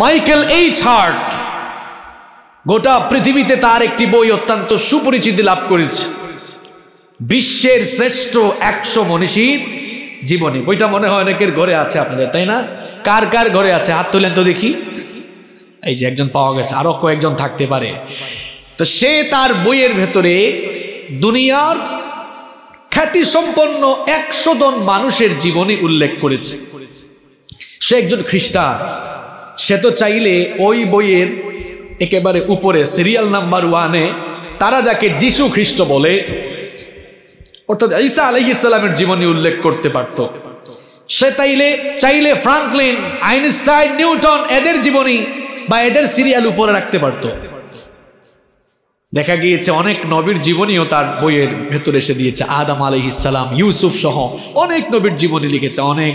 Michael H heart গোটা পৃথিবীতে তার একটি বই অত্যন্ত সুপরিচিতি লাভ করেছে বিশ্বের শ্রেষ্ঠ একশো মনীষীর জীবনী বইটা মনে হয় অনেকের ঘরে আছে আপনাদের তাই না কার কার ঘরে আছে হাত তুলেন তো দেখি এই যে একজন পাওয়া গেছে আরও কয়েকজন থাকতে পারে তো সে তার বইয়ের ভেতরে দুনিয়ার খ্যাতিসম্পন্ন একশো জন মানুষের জীবনী উল্লেখ করেছে সে একজন খ্রিস্টান সে তো চাইলে ওই বইয়ের একেবারে উপরে সিরিয়াল নাম্বার ওয়ানে তারা যাকে যিশু খ্রিস্ট বলে অর্থাৎ ঈসা আলহ ইসলামের জীবনী উল্লেখ করতে পারত সে তাইলে চাইলে ফ্রাঙ্কলিন আইনস্টাইন নিউটন এদের জীবনী বা এদের সিরিয়াল উপরে রাখতে পারত দেখা গিয়েছে অনেক নবীর জীবনীও তার বইয়ের ভেতরে এসে দিয়েছে আদাম আলহ ইসলাম ইউসুফ সহ অনেক নবীর জীবনী লিখেছে অনেক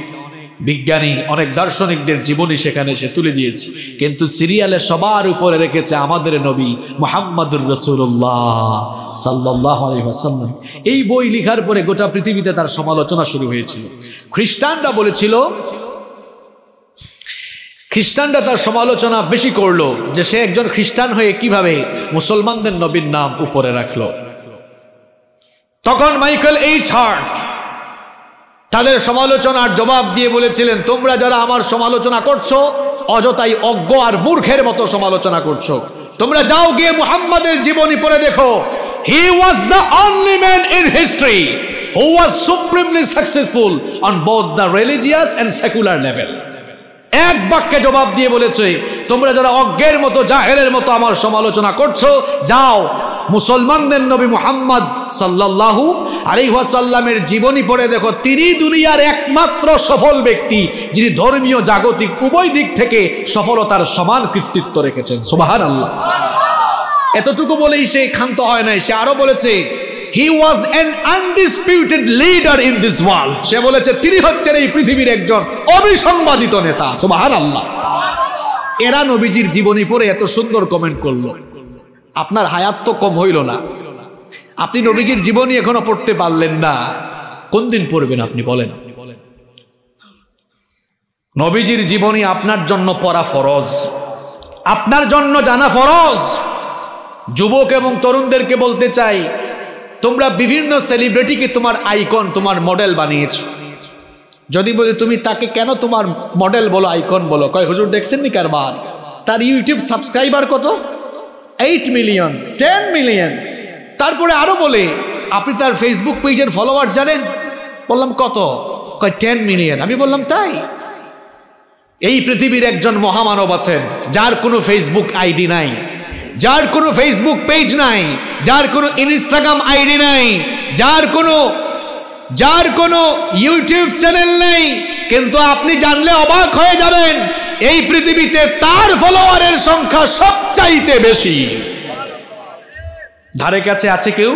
বিজ্ঞানী অনেক দার্শনিকদের জীবনী সেখানে সে তুলে দিয়েছে কিন্তু সিরিয়ালে সবার উপরে রেখেছে আমাদের নবী মোহাম্মদুর রসুল্লাহ সাল্লাহ আলহাসাল্লাম এই বই লিখার পরে গোটা পৃথিবীতে তার সমালোচনা শুরু হয়েছিল খ্রিস্টানরা বলেছিল খ্রিস্টানরা তার সমালোচনা বেশি করলো যে সে একজন খ্রিস্টান হয়ে কিভাবে মুসলমানদের নবীর নাম উপরে রাখলো তখন মাইকেল এইচ হার্ট তাদের সমালোচনার জবাব দিয়ে বলেছিলেন তোমরা যারা আমার সমালোচনা করছো অযথাই অজ্ঞ আর মূর্খের মতো সমালোচনা করছো তোমরা যাও গিয়ে মুহাম্মাদের জীবনী পড়ে দেখো he was the only man in history who was supremely successful on both the religious and secular level এক বাক্যে জবাব দিয়ে বলেছে তোমরা যারা অজ্ঞের মতো জাহেলের মতো আমার সমালোচনা করছো যাও মুসলমানদের নবী মুহাম্মদ সাল্লাহু আলিহাসাল্লামের জীবনী পড়ে দেখো তিনি দুনিয়ার একমাত্র সফল ব্যক্তি যিনি ধর্মীয় জাগতিক উভয় দিক থেকে সফলতার সমান কৃতিত্ব রেখেছেন সুবাহান আল্লাহ এতটুকু বলেই সে ক্ষান্ত হয় নাই সে আরও বলেছে he was an undisputed leader in this world সে বলেছে তিনি হচ্ছেন এই পৃথিবীর একজন অবিসংবাদিত নেতা সুবাহান আল্লাহ এরা নবীজির জীবনী পড়ে এত সুন্দর কমেন্ট করলো আপনার হায়াত তো কম হইল না আপনি নবীজির জীবনী এখনো পড়তে পারলেন না কোন দিন পড়বেন আপনি বলেন নবীজির জীবনী আপনার জন্য পড়া ফরজ আপনার জন্য জানা ফরজ যুবক এবং তরুণদেরকে বলতে চাই তোমরা বিভিন্ন সেলিব্রিটিকে তোমার আইকন তোমার মডেল বানিয়েছ যদি বলি তুমি তাকে কেন তোমার মডেল বলো আইকন বলো কয় হুজুর দেখছেন নি কারবার তার ইউটিউব সাবস্ক্রাইবার কত এইট মিলিয়ন টেন মিলিয়ন তারপরে আরও বলে আপনি তার ফেসবুক পেজের ফলোয়ার জানেন বললাম কত কয় টেন মিলিয়ন আমি বললাম তাই এই পৃথিবীর একজন মহামানব আছেন যার কোনো ফেসবুক আইডি নাই যার কোনো ফেসবুক পেজ নাই যার কোনো ইনস্টাগ্রাম আইডি নাই যার কোনো যার কোনো ইউটিউব চ্যানেল নেই কিন্তু আপনি জানলে অবাক হয়ে যাবেন এই পৃথিবীতে তার ফলোয়ারের সংখ্যা সবচাইতে বেশি ধারে কাছে আছে কেউ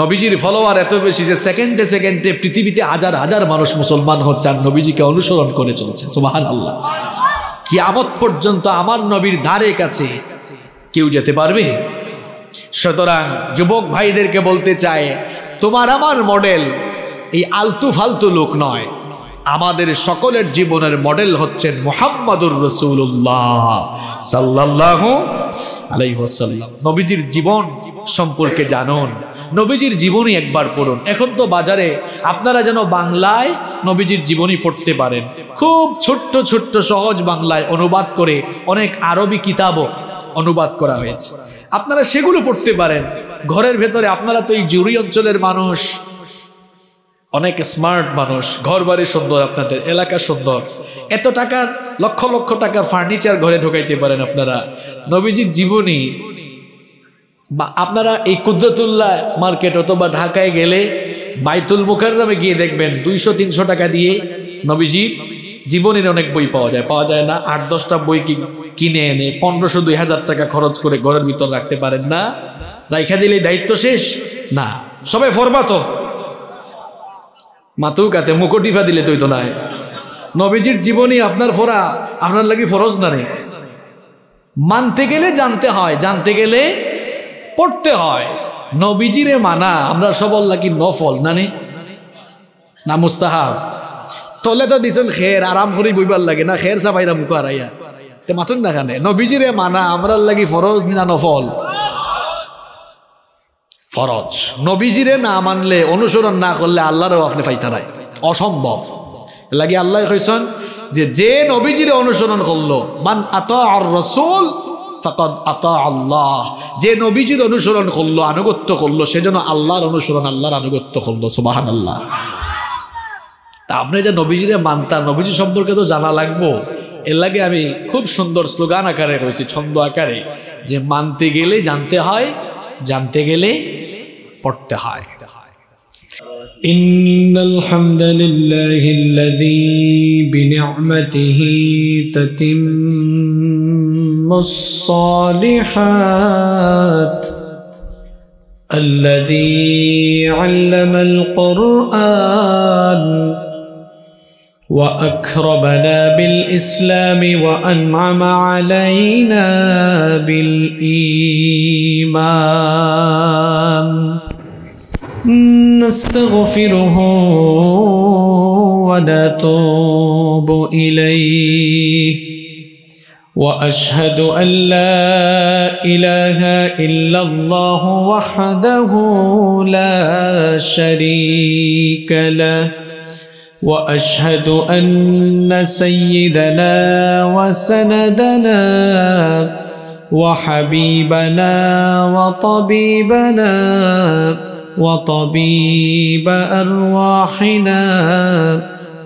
নবীজির ফলোয়ার এত বেশি যে সেকেন্ডে সেকেন্ডে পৃথিবীতে হাজার হাজার মানুষ মুসলমান হচ্ছে আর নবীজিকে অনুসরণ করে চলছে সুবাহান আল্লাহ কিয়ামত পর্যন্ত আমার নবীর ধারে কাছে কেউ যেতে পারবে সুতরাং যুবক ভাইদেরকে বলতে চায় তোমার আমার মডেল এই আলতু ফালতু লোক নয় আমাদের সকলের জীবনের মডেল হচ্ছেন মোহাম্মদুর রসুল্লাহ সাল্লাহ আলাইসাল্লাম নবীজির জীবন সম্পর্কে জানুন নবীজির জীবনী একবার পড়ুন এখন তো বাজারে আপনারা যেন বাংলায় নবীজির জীবনী পড়তে পারেন খুব ছোট্ট ছোট্ট সহজ বাংলায় অনুবাদ করে অনেক আরবি কিতাবও অনুবাদ করা হয়েছে আপনারা সেগুলো পড়তে পারেন ঘরের ভেতরে আপনারা তো এই জুরি অঞ্চলের মানুষ অনেক স্মার্ট মানুষ ঘর বাড়ি সুন্দর আপনাদের এলাকা সুন্দর এত টাকার লক্ষ লক্ষ টাকার ফার্নিচার ঘরে ঢোকাইতে পারেন আপনারা নবীজির জীবনী বা আপনারা এই কুদরতুল্লাহ মার্কেট অথবা ঢাকায় গেলে বাইতুল মুখার নামে গিয়ে দেখবেন দুইশো তিনশো টাকা দিয়ে নবীজির জীবনের অনেক বই পাওয়া যায় পাওয়া যায় না আট দশটা বই কিনে এনে পনেরোশো দুই হাজার টাকা খরচ করে ঘরের ভিতর রাখতে পারেন না রাইখা দিলে দায়িত্ব শেষ না সবাই ফরবা তো মাতুকাতে মুকুটিফা দিলে তুই তো নাই নবীজির জীবনী আপনার ফোরা আপনার লাগি ফরজ না নেই মানতে গেলে জানতে হয় জানতে গেলে পড়তে হয় নবীজিরে মানা আমরা সবল লাগি নফল না নে না মুস্তাহাব তলে তো দিছেন খের আরাম করি বইবার লাগে না খের চাপাইরা মুখ হারাইয়া তে মাতুন না কানে রে মানা আমরার লাগি ফরজ নিনা নফল ফরজ রে না মানলে অনুসরণ না করলে আল্লাহরও আপনি পাইতে নাই অসম্ভব লাগে আল্লাহ কইছেন যে যে নবীজিরে অনুসরণ করলো মান আত আর রসুল ফাকদ আত আল্লাহ যে নবীজির অনুসরণ করলো আনুগত্য করলো সে যেন আল্লাহর অনুসরণ আল্লাহর আনুগত্য করলো সুবাহান আল্লাহ আপনি যে নবীজিরে মানতা নবীজি সম্পর্কে তো জানা লাগবো এর লাগে আমি খুব সুন্দর স্লোগান আকারে রয়েছি ছন্দ আকারে যে মানতে গেলে জানতে হয় জানতে গেলে পড়তে হয় إن الحمد لله الذي بنعمته تتم الصالحات الذي علم القرآن وأكرمنا بالإسلام وأنعم علينا بالإيمان نستغفره ونتوب إليه وأشهد أن لا إله إلا الله وحده لا شريك له واشهد ان سيدنا وسندنا وحبيبنا وطبيبنا وطبيب ارواحنا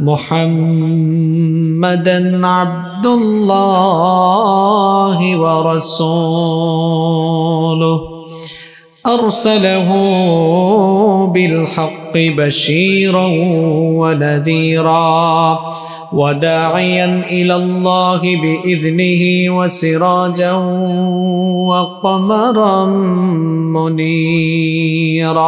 محمدا عبد الله ورسوله أرسله بالحق بشيرا ونذيرا وداعيا إلى الله بإذنه وسراجا وقمرا منيرا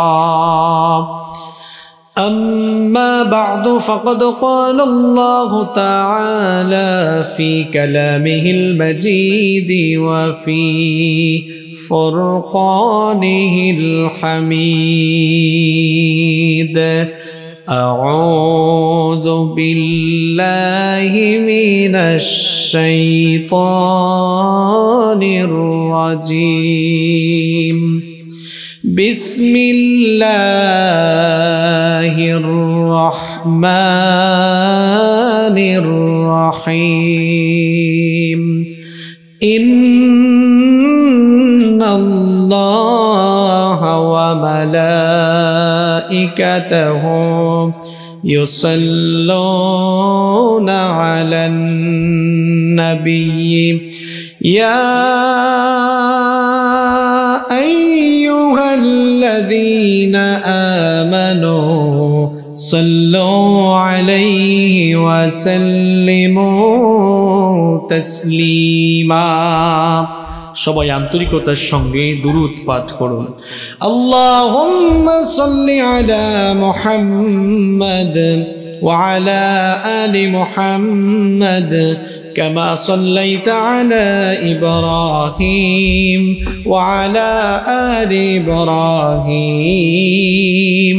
أما بعد فقد قال الله تعالى في كلامه المجيد وفيه فرقانه الحميد أعوذ بالله من الشيطان الرجيم بسم الله الرحمن الرحيم إن وملائكته يصلون على النبي يا ايها الذين امنوا صلوا عليه وسلموا تسليما সবাই আন্তরিকতার সঙ্গে দুরুদ পাঠ করুন আল্লাহ মোহাম্মদ وعلى آل محمد كما صليت على إبراهيم وعلى آل إبراهيم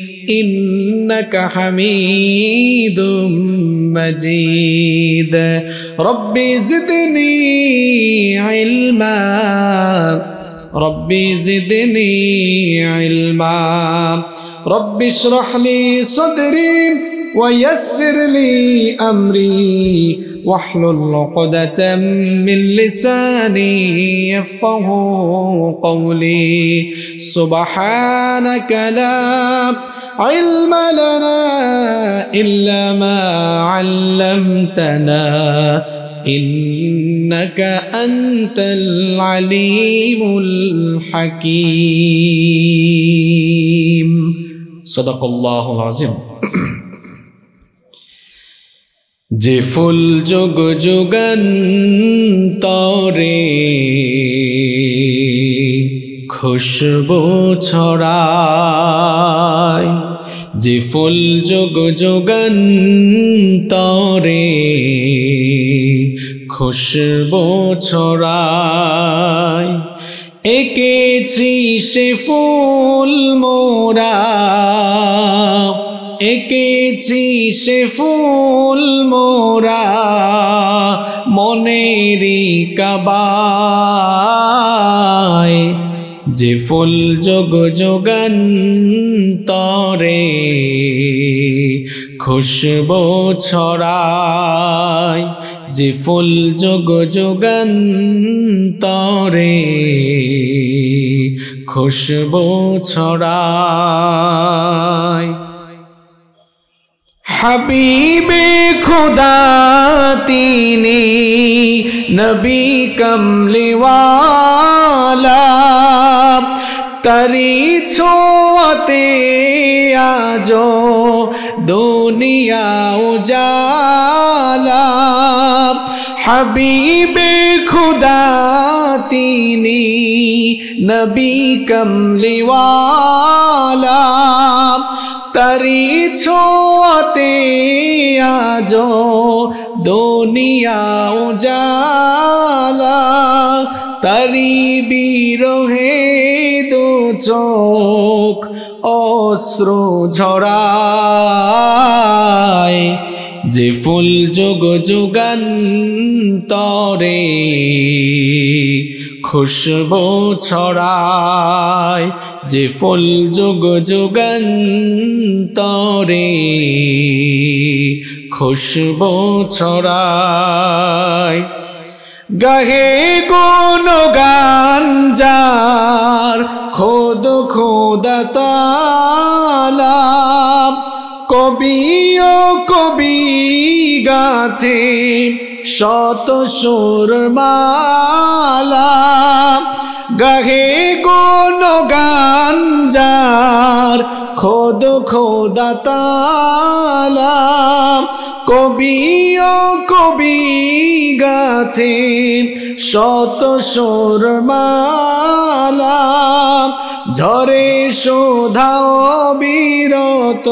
إنك حميد مجيد رب زدني علما ربي زدني علما رب اشرح لي صدري ويسر لي أمري واحلل عقدة من لساني يفقه قولي سبحانك لا علم لنا إلا ما علمتنا إنك أنت العليم الحكيم صدق الله العظيم যে ফুল যুগ যুগন তরে খুশবু ছড়ায় যে ফুল যোগ যোগন তরে খুশবু ছড়ায় একেছি সে ফুল মোরা একেছি সে ফুল মোরা মনেরি কাবা যে ফুল যোগ যোগান তরে খুশবো ছড়ায় যে ফুল যোগ যোগান তরে খুশবো ছড়ায় হাবিবে খুদা তিনি নবী কমলিওয়ালা तरी ছোঁয়াতে जो दुनिया उजाला हबीबे खुदा तीनी नबी कमली वाला तरी छोते जो दुनिया उजाला तरी बीरो है চোখ অশ্রু ঝরায় যে ফুল যোগ যোগান তরে খুশবু ছড়ায় যে ফুল যোগ যোগান তরে খুশবু ছড়ায় গহে গুন গাঞ্জার খোদ খোদতালা কবিও কবি গাথে শত সুরমালা গহে গুন গাঞ্জার খোদ খোদতালা কবিও কবি গাথে শত সোরমালা ঝরে শোধাও বিরত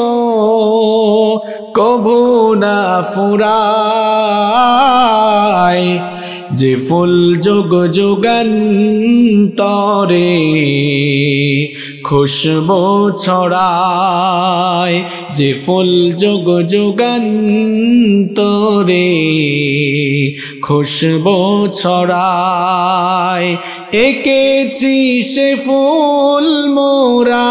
কবু না ফুরাই যে ফুল যোগ যোগান তরে খুশবু ছড়ায় যে ফুল যুগ যোগান তোরে খুশবু ছড়ায় একেছি সে ফুল মোরা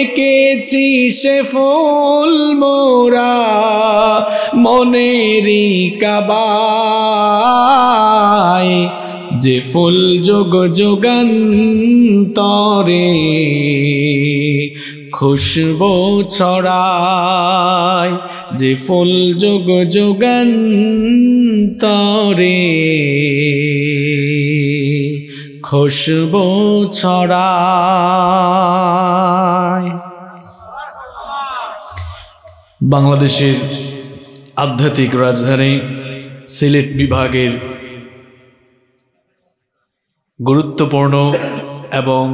একেছি সে ফুল মোরা মনেরি কাবায় যে ফুল যোগ তরে খুশব ছড়ায় যে ফুল যোগ তরে খুশব ছড়ায় বাংলাদেশের আধ্যাত্মিক রাজধানী সিলেট বিভাগের গুরুত্বপূর্ণ এবং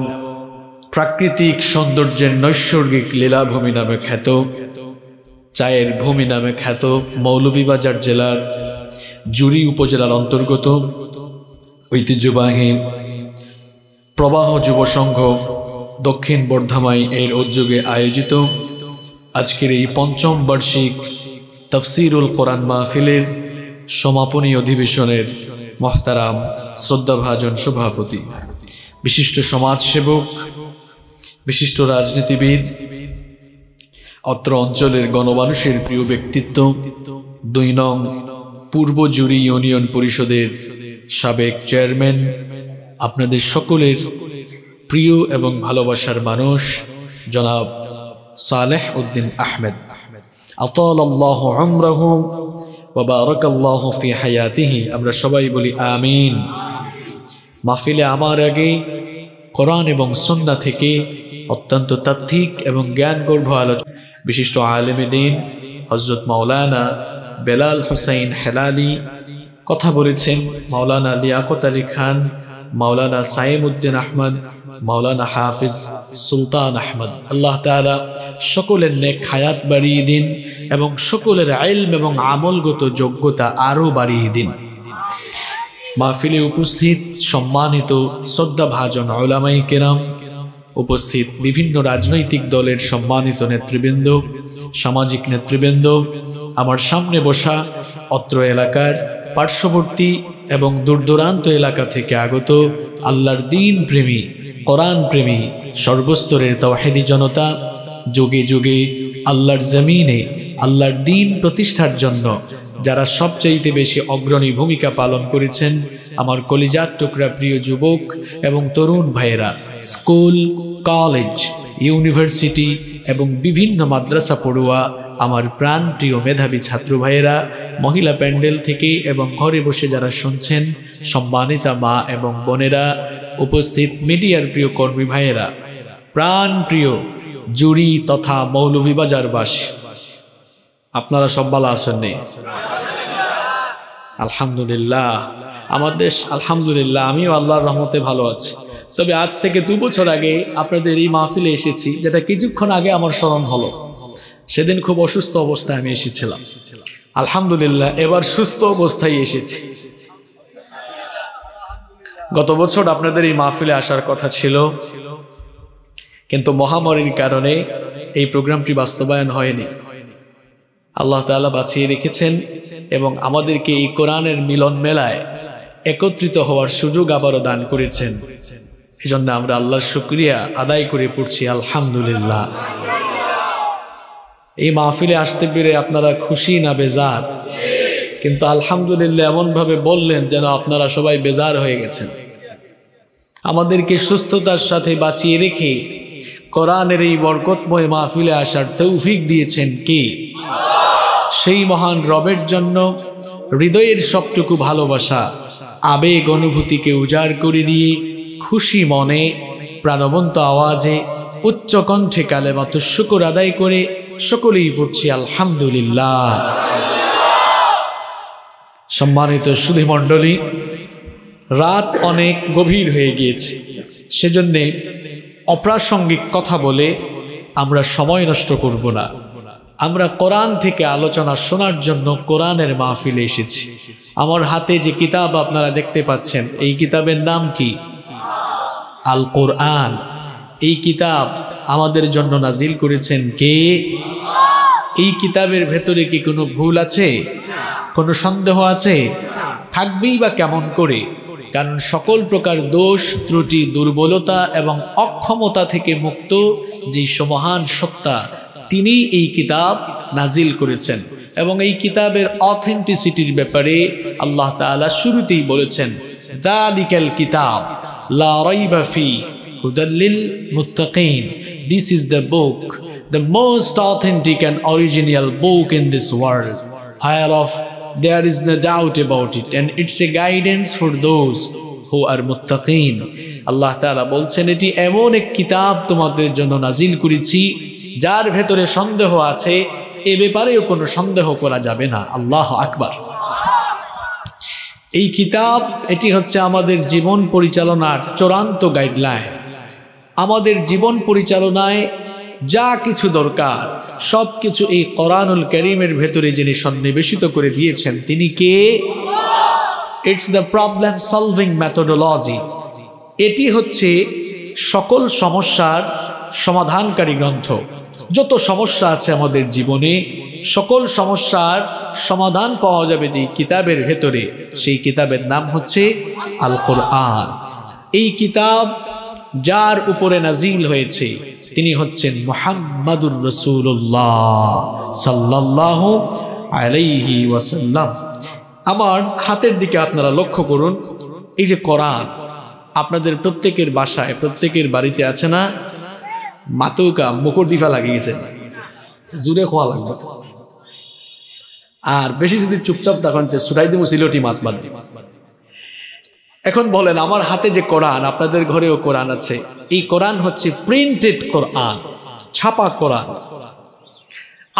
প্রাকৃতিক সৌন্দর্যের নৈসর্গিক লীলাভূমি নামে খ্যাত চায়ের ভূমি নামে খ্যাত মৌলভীবাজার জেলার জুরি উপজেলার অন্তর্গত ঐতিহ্যবাহী প্রবাহ যুব সংঘ দক্ষিণ বর্ধমাই এর উদ্যোগে আয়োজিত আজকের এই পঞ্চম বার্ষিক তফসিরুল কোরআন মাহফিলের সমাপনী অধিবেশনের মহতারাম শ্রদ্ধাভাজন সভাপতি বিশিষ্ট সমাজসেবক বিশিষ্ট রাজনীতিবিদ অত্র অঞ্চলের গণমানুষের প্রিয় ব্যক্তিত্ব দুই নং পূর্ব জুরি ইউনিয়ন পরিষদের সাবেক চেয়ারম্যান আপনাদের সকলের প্রিয় এবং ভালোবাসার মানুষ জনাব সালেহ উদ্দিন আহমেদ আতল আল্লাহ আমরাহ ওবারকাল্লাহ ফি হায়াতিহি আমরা সবাই বলি আমিন মাহফিলে আমার আগে কোরআন এবং সন্না থেকে অত্যন্ত তাত্ত্বিক এবং গর্ভ আলোচনা বিশিষ্ট আলেমেদিন হজরত মাওলানা বেলাল হুসাইন হেলালি কথা বলেছেন মাওলানা লিয়াকত আলী খান মাওলানা সাইম উদ্দিন আহমদ মাওলানা হাফিজ সুলতান আহমদ আল্লাহ তালা সকলের নেক হায়াত বাড়িয়ে দিন এবং সকলের আইলম এবং আমলগত যোগ্যতা আরও বাড়িয়ে দিন মাহফিলে উপস্থিত সম্মানিত শ্রদ্ধাভাজন আউলামাই কেরাম উপস্থিত বিভিন্ন রাজনৈতিক দলের সম্মানিত নেতৃবৃন্দ সামাজিক নেতৃবৃন্দ আমার সামনে বসা অত্র এলাকার পার্শ্ববর্তী এবং দূরদূরান্ত এলাকা থেকে আগত আল্লাহর দিন প্রেমী কোরআন প্রেমী সর্বস্তরের তাওহেদি জনতা যুগে যুগে আল্লাহর জমিনে আল্লাহর দিন প্রতিষ্ঠার জন্য যারা সবচাইতে বেশি অগ্রণী ভূমিকা পালন করেছেন আমার কলিজার টুকরা প্রিয় যুবক এবং তরুণ ভাইয়েরা স্কুল কলেজ ইউনিভার্সিটি এবং বিভিন্ন মাদ্রাসা পড়ুয়া আমার প্রাণ প্রিয় মেধাবী ছাত্র ভাইয়েরা মহিলা প্যান্ডেল থেকে এবং ঘরে বসে যারা শুনছেন সম্মানিতা মা এবং বোনেরা উপস্থিত মিডিয়ার প্রিয় কর্মী ভাইয়েরা প্রাণ প্রিয় জুরি তথা মৌলভীবাজারবাসী আপনারা সব ভালো আসেননি আলহামদুলিল্লাহ আমার দেশ আলহামদুলিল্লাহ আমিও আল্লাহর রহমতে ভালো আছি তবে আজ থেকে দু বছর আগে আপনাদের এই মাহফিলে এসেছি যেটা কিছুক্ষণ আগে আমার স্মরণ হলো সেদিন খুব অসুস্থ অবস্থায় আমি এসেছিলাম আলহামদুলিল্লাহ এবার সুস্থ অবস্থায় এসেছি গত বছর আপনাদের এই মাহফিলে আসার কথা ছিল কিন্তু মহামারীর কারণে এই প্রোগ্রামটি বাস্তবায়ন হয়নি আল্লাহ তালা বাঁচিয়ে রেখেছেন এবং আমাদেরকে এই কোরআনের মিলন মেলায় একত্রিত হওয়ার সুযোগ আবারও দান করেছেন এজন্য আমরা আল্লাহর শুক্রিয়া আদায় করে পড়ছি আলহামদুলিল্লাহ এই মাহফিলে আসতে পেরে আপনারা খুশি না বেজার কিন্তু আলহামদুলিল্লাহ এমনভাবে বললেন যেন আপনারা সবাই বেজার হয়ে গেছেন আমাদেরকে সুস্থতার সাথে বাঁচিয়ে রেখে কোরআনের এই বরকতময় মাহফিলে আসার তৌফিক দিয়েছেন কি সেই মহান রবের জন্য হৃদয়ের সবটুকু ভালোবাসা আবেগ অনুভূতিকে উজাড় করে দিয়ে খুশি মনে প্রাণবন্ত আওয়াজে উচ্চ কণ্ঠে কালে মত শুকর আদায় করে সকলেই পড়ছি আলহামদুলিল্লাহ সম্মানিত সুধীমণ্ডলী রাত অনেক গভীর হয়ে গিয়েছে সেজন্যে অপ্রাসঙ্গিক কথা বলে আমরা সময় নষ্ট করব না আমরা কোরআন থেকে আলোচনা শোনার জন্য কোরআনের মাহফিলে এসেছি আমার হাতে যে কিতাব আপনারা দেখতে পাচ্ছেন এই কিতাবের নাম কি আল কোরআন এই কিতাব আমাদের জন্য নাজিল করেছেন কে এই কিতাবের ভেতরে কি কোনো ভুল আছে কোনো সন্দেহ আছে থাকবেই বা কেমন করে কারণ সকল প্রকার দোষ ত্রুটি দুর্বলতা এবং অক্ষমতা থেকে মুক্ত যেই সমহান সত্তা তিনি এই কিতাব নাজিল করেছেন এবং এই কিতাবের অথেন্টিসিটির ব্যাপারে আল্লাহ তালা শুরুতেই বলেছেন দালিকাল কিতাব লাফি হুদাল্লিল মুতাকিন this is the book the most authentic and original book in this world higher of there is no doubt about it and it's a guidance for those who are মুতাকিন আল্লাহ তালা বলছেন এটি এমন এক কিতাব তোমাদের জন্য নাজিল করেছি যার ভেতরে সন্দেহ আছে এ ব্যাপারেও কোনো সন্দেহ করা যাবে না আল্লাহ আকবার এই কিতাব এটি হচ্ছে আমাদের জীবন পরিচালনার চূড়ান্ত গাইডলাইন আমাদের জীবন পরিচালনায় যা কিছু দরকার সব কিছু এই করানুল করিমের ভেতরে যিনি সন্নিবেশিত করে দিয়েছেন তিনি কে it's the problem solving methodology এটি হচ্ছে সকল সমস্যার সমাধানকারী গ্রন্থ যত সমস্যা আছে আমাদের জীবনে সকল সমস্যার সমাধান পাওয়া যাবে যে কিতাবের ভেতরে সেই কিতাবের নাম হচ্ছে আল কোরআন এই কিতাব যার উপরে নাজিল হয়েছে তিনি হচ্ছেন মোহাম্মদুর রসুল্লাহ সাল্লাহ আলাইহি ওয়াসাল্লাম আমার হাতের দিকে আপনারা লক্ষ্য করুন এই যে কোরআন আপনাদের প্রত্যেকের বাসায় প্রত্যেকের বাড়িতে আছে না মাতুকা মুকুর ডিফা লাগিয়ে গেছে জুড়ে খোয়া লাগবে আর বেশি যদি চুপচাপ তখন সুরাই দিব সিলটি মাত বাদে এখন বলেন আমার হাতে যে কোরআন আপনাদের ঘরেও কোরআন আছে এই কোরআন হচ্ছে প্রিন্টেড কোরআন ছাপা কোরআন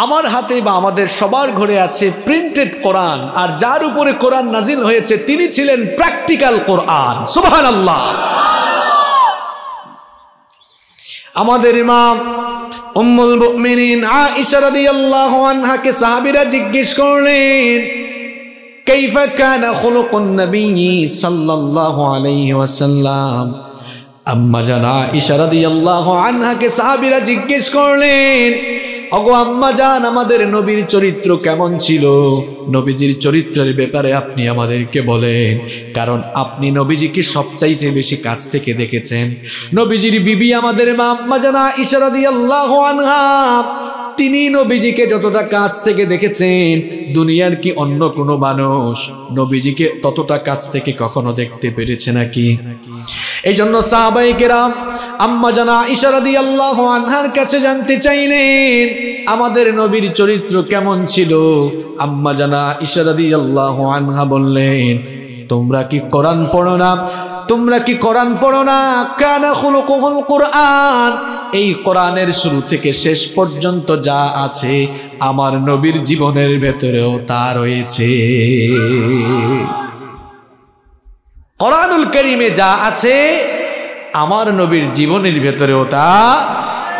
আমার হাতে বা আমাদের সবার ঘরে আছে প্রিন্টেড কোরআন আর যার উপরে কোরআন নাজিল হয়েছে তিনি ছিলেন প্র্যাকটিক্যাল কোরআন সুবাহ আল্লাহ আমাদের ইমাম উম্মুল মুমিনিন আয়েশা রাদিয়াল্লাহু আনহাকে সাহাবীরা জিজ্ঞেস করলেন কাইফা কানা খুলুকুন নবী সাল্লাল্লাহু আলাইহি ওয়াসাল্লাম আম্মা জানা আয়েশা রাদিয়াল্লাহু আনহাকে সাহাবীরা জিজ্ঞেস করলেন অগো আম্মা যান আমাদের নবীর চরিত্র কেমন ছিল নবীজির চরিত্রের ব্যাপারে আপনি আমাদেরকে বলেন কারণ আপনি নবীজিকে সবচাইতে বেশি কাছ থেকে দেখেছেন নবীজির বিবি আমাদের মা আম্মা জানা ইশারা দিয়ে আল্লাহ তিনি নবীজিকে যতটা কাছ থেকে দেখেছেন দুনিয়ার কি অন্য কোনো মানুষ নবীজিকে ততটা কাছ থেকে কখনো দেখতে পেরেছে নাকি এই জন্য সাহাবাইকেরাম আম্মা জানা ইশারাদি আল্লাহ আনহার কাছে জানতে চাইলেন আমাদের নবীর চরিত্র কেমন ছিল আম্মা জানা ইশারাদি আল্লাহ আনহা বললেন তোমরা কি করান পড়ো না তোমরা কি কোরআন পড়ো না কানা কোহল কোরআন এই কোরআনের শুরু থেকে শেষ পর্যন্ত যা আছে আমার নবীর জীবনের ভেতরেও তা রয়েছে কোরআনুল করিমে যা আছে আমার নবীর জীবনের ভেতরেও তা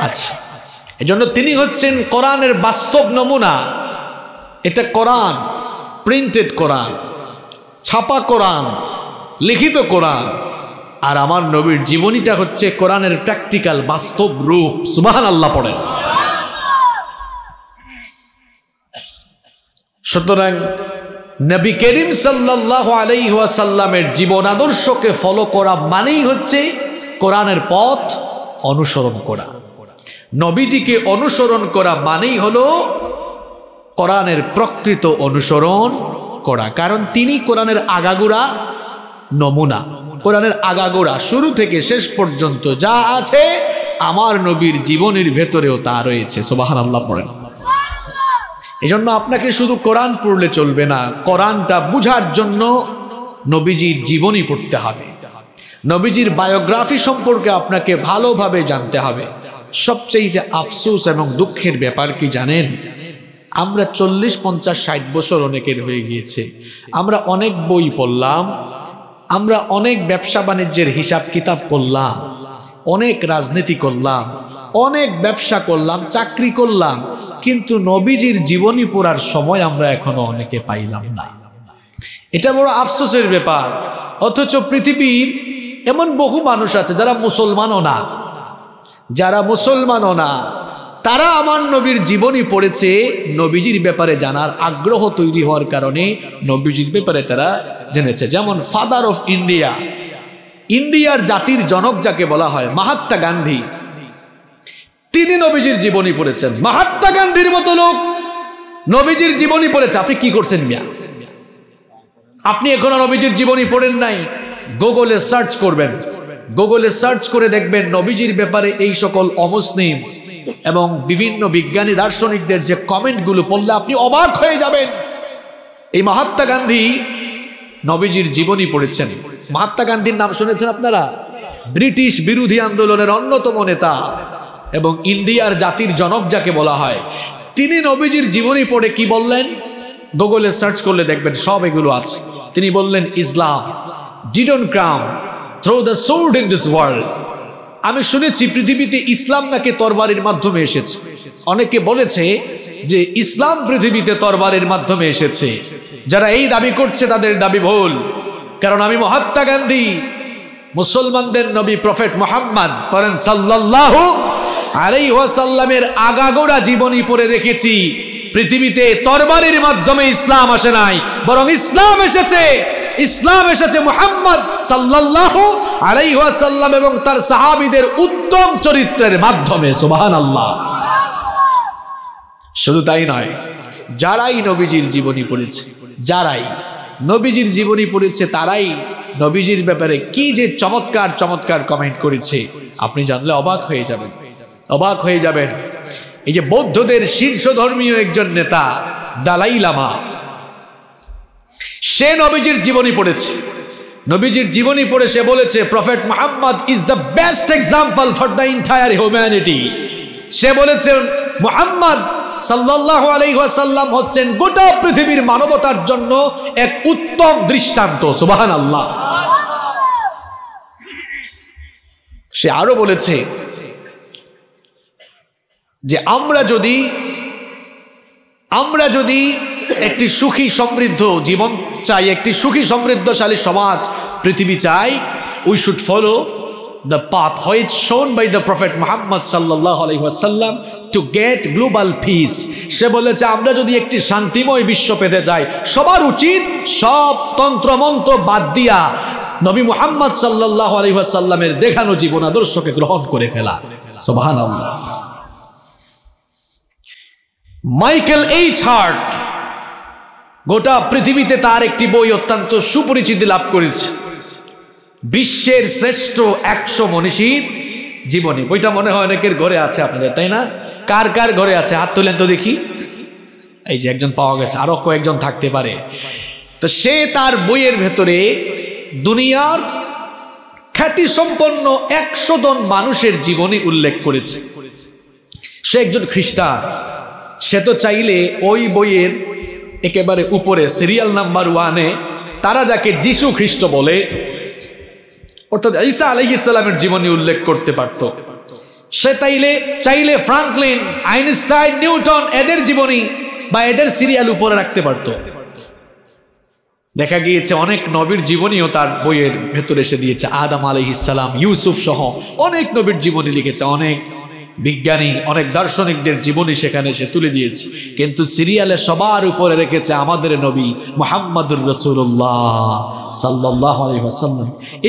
আছে এজন্য তিনি হচ্ছেন কোরআনের বাস্তব নমুনা এটা কোরআন প্রিন্টেড কোরআন ছাপা কোরআন লিখিত কোরআন আর আমার নবীর জীবনীটা হচ্ছে কোরআনের প্র্যাকটিক্যাল বাস্তব রূপ সুবাহান আল্লাহ পড়েন সুতরাং নবী করিম সাল্লাহ আলাইসাল্লামের জীবন আদর্শকে ফলো করা মানেই হচ্ছে কোরআনের পথ অনুসরণ করা নবীজিকে অনুসরণ করা মানেই হল কোরআনের প্রকৃত অনুসরণ করা কারণ তিনি কোরআনের আগাগুড়া নমুনা কোরআনের আগাগোড়া শুরু থেকে শেষ পর্যন্ত যা আছে আমার নবীর জীবনের ভেতরেও তা রয়েছে সোবাহান আল্লাহ পড়েন এজন্য আপনাকে শুধু কোরআন পড়লে চলবে না কোরআনটা বুঝার জন্য নবীজির জীবনী পড়তে হবে নবীজির বায়োগ্রাফি সম্পর্কে আপনাকে ভালোভাবে জানতে হবে সবচেয়ে আফসোস এবং দুঃখের ব্যাপার কি জানেন আমরা চল্লিশ পঞ্চাশ ষাট বছর অনেকের হয়ে গিয়েছে আমরা অনেক বই পড়লাম আমরা অনেক ব্যবসা বাণিজ্যের হিসাব কিতাব করলাম অনেক রাজনীতি করলাম অনেক ব্যবসা করলাম চাকরি করলাম কিন্তু নবীজির জীবনী পড়ার সময় আমরা এখনো অনেকে পাইলাম না এটা বড় আফসোসের ব্যাপার অথচ পৃথিবীর এমন বহু মানুষ আছে যারা মুসলমানও না যারা মুসলমানও না তারা আমার নবীর জীবনী পড়েছে নবীজির ব্যাপারে জানার আগ্রহ তৈরি হওয়ার কারণে নবীজির ব্যাপারে তারা জেনেছে যেমন ফাদার অফ ইন্ডিয়া ইন্ডিয়ার জাতির জনক যাকে বলা হয় মাহাত্মা গান্ধী তিনি নবীজির জীবনী পড়েছেন মাহাত্মা গান্ধীর মতো লোক নবীজির জীবনী পড়েছে আপনি কি করছেন মিয়া আপনি এখনো নবীজির জীবনী পড়েন নাই গুগলে সার্চ করবেন গুগলে সার্চ করে দেখবেন নবীজির ব্যাপারে এই সকল অমুসলিম এবং বিভিন্ন বিজ্ঞানী দার্শনিকদের যে কমেন্টগুলো পড়লে আপনি অবাক হয়ে যাবেন এই মহাত্মা গান্ধী নবীজির জীবনী পড়েছেন মহাত্মা গান্ধীর নাম শুনেছেন আপনারা ব্রিটিশ বিরোধী আন্দোলনের অন্যতম নেতা এবং ইন্ডিয়ার জাতির জনক যাকে বলা হয় তিনি নবীজির জীবনী পড়ে কি বললেন গুগলে সার্চ করলে দেখবেন সব এগুলো আছে তিনি বললেন Islam didn't come through the sword in this world আমি শুনেছি পৃথিবীতে ইসলাম নাকি তরবারির মাধ্যমে এসেছে অনেকে বলেছে যে ইসলাম পৃথিবীতে তরবারির মাধ্যমে এসেছে যারা এই দাবি করছে তাদের দাবি ভুল কারণ আমি মহাত্মা গান্ধী মুসলমানদের নবী প্রফেট মোহাম্মদ করেন সাল্লাহু আলাই ওয়াসাল্লামের আগাগোড়া জীবনী পড়ে দেখেছি পৃথিবীতে তরবারির মাধ্যমে ইসলাম আসে নাই বরং ইসলাম এসেছে ইসলাম এসেছে মোহাম্মদ সাল্লাহ আলাইহাসাল্লাম এবং তার সাহাবিদের উত্তম চরিত্রের মাধ্যমে সুবাহান আল্লাহ শুধু তাই নয় যারাই নবীজির জীবনী পড়েছে যারাই নবীজির জীবনী পড়েছে তারাই নবীজির ব্যাপারে কি যে চমৎকার চমৎকার কমেন্ট করেছে আপনি জানলে অবাক হয়ে যাবেন অবাক হয়ে যাবেন এই যে বৌদ্ধদের শীর্ষ ধর্মীয় একজন নেতা দালাই লামা সে নবীজির জীবনী পড়েছে নবীজির জীবনী পড়ে সে বলেছে prophet Mohammad is the best example for the entire humanity সে বলেছেন মোহাম্মদ সাল্লাহ আলাইসাল্লাম হচ্ছেন গোটা পৃথিবীর মানবতার জন্য এক উত্তম দৃষ্টান্ত সুবাহান আল্লাহ সে আরো বলেছে যে আমরা যদি আমরা যদি একটি সুখী সমৃদ্ধ জীবন চাই একটি সুখী সমৃদ্ধশালী সমাজ পৃথিবী চাই we should follow the path whose shown by the prophet Mohammad সাল্লাহ আলহিহাসাল্লাম টু গেট গ্লোবাল পিস সে বলেছে আমরা যদি একটি শান্তিময় বিশ্ব পেতে চাই সবার উচিত সব তন্ত্রমন্ত্র বাদ দিয়া নবী মোহাম্মদ সাল্লাহ আলহিহাসাল্লামের দেখানো জীবন আদর্শকে গ্রহণ করে ফেলা সোভান মাইকেল এইচ হার্ট গোটা পৃথিবীতে তার একটি বই অত্যন্ত সুপরিচিতি লাভ করেছে বিশ্বের শ্রেষ্ঠ একশো মনীষীর জীবনী বইটা মনে হয় অনেকের ঘরে আছে আপনাদের তাই না কার কার ঘরে আছে হাত তুলেন তো দেখি এই যে একজন পাওয়া গেছে আরো কয়েকজন থাকতে পারে তো সে তার বইয়ের ভেতরে দুনিয়ার খ্যাতিসম্পন্ন একশো জন মানুষের জীবনী উল্লেখ করেছে সে একজন খ্রিস্টান সে তো চাইলে ওই বইয়ের একেবারে উপরে সিরিয়াল নাম্বার ওয়ানে তারা যাকে যিশু খ্রিস্ট বলে অর্থাৎ ঈসা আলহ ইসলামের জীবনী উল্লেখ করতে পারত সে তাইলে চাইলে ফ্রাঙ্কলিন আইনস্টাইন নিউটন এদের জীবনী বা এদের সিরিয়াল উপরে রাখতে পারত দেখা গিয়েছে অনেক নবীর জীবনীও তার বইয়ের ভেতরে এসে দিয়েছে আদাম আলহ ইসলাম ইউসুফ সহ অনেক নবীর জীবনী লিখেছে অনেক বিজ্ঞানী অনেক দার্শনিকদের জীবনী সেখানে সে তুলে দিয়েছে কিন্তু সিরিয়ালে সবার উপরে রেখেছে আমাদের নবী মোহাম্মদুর রসুল্লাহ সাল্লাহ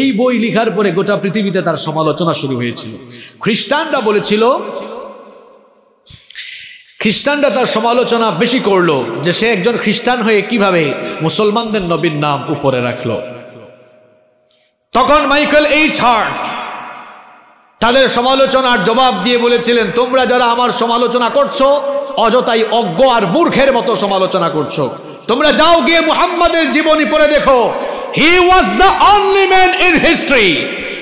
এই বই লিখার পরে গোটা পৃথিবীতে তার সমালোচনা শুরু হয়েছিল খ্রিস্টানরা বলেছিল খ্রিস্টানরা তার সমালোচনা বেশি করলো যে সে একজন খ্রিস্টান হয়ে কিভাবে মুসলমানদের নবীর নাম উপরে রাখলো তখন মাইকেল এইচ হার্ট তাদের সমালোচনার জবাব দিয়ে বলেছিলেন তোমরা যারা আমার সমালোচনা করছো অযথাই অজ্ঞ আর মূর্খের মতো সমালোচনা করছো তোমরা যাও গিয়ে মুহাম্মাদের জীবনী পড়ে দেখো he was the only man in history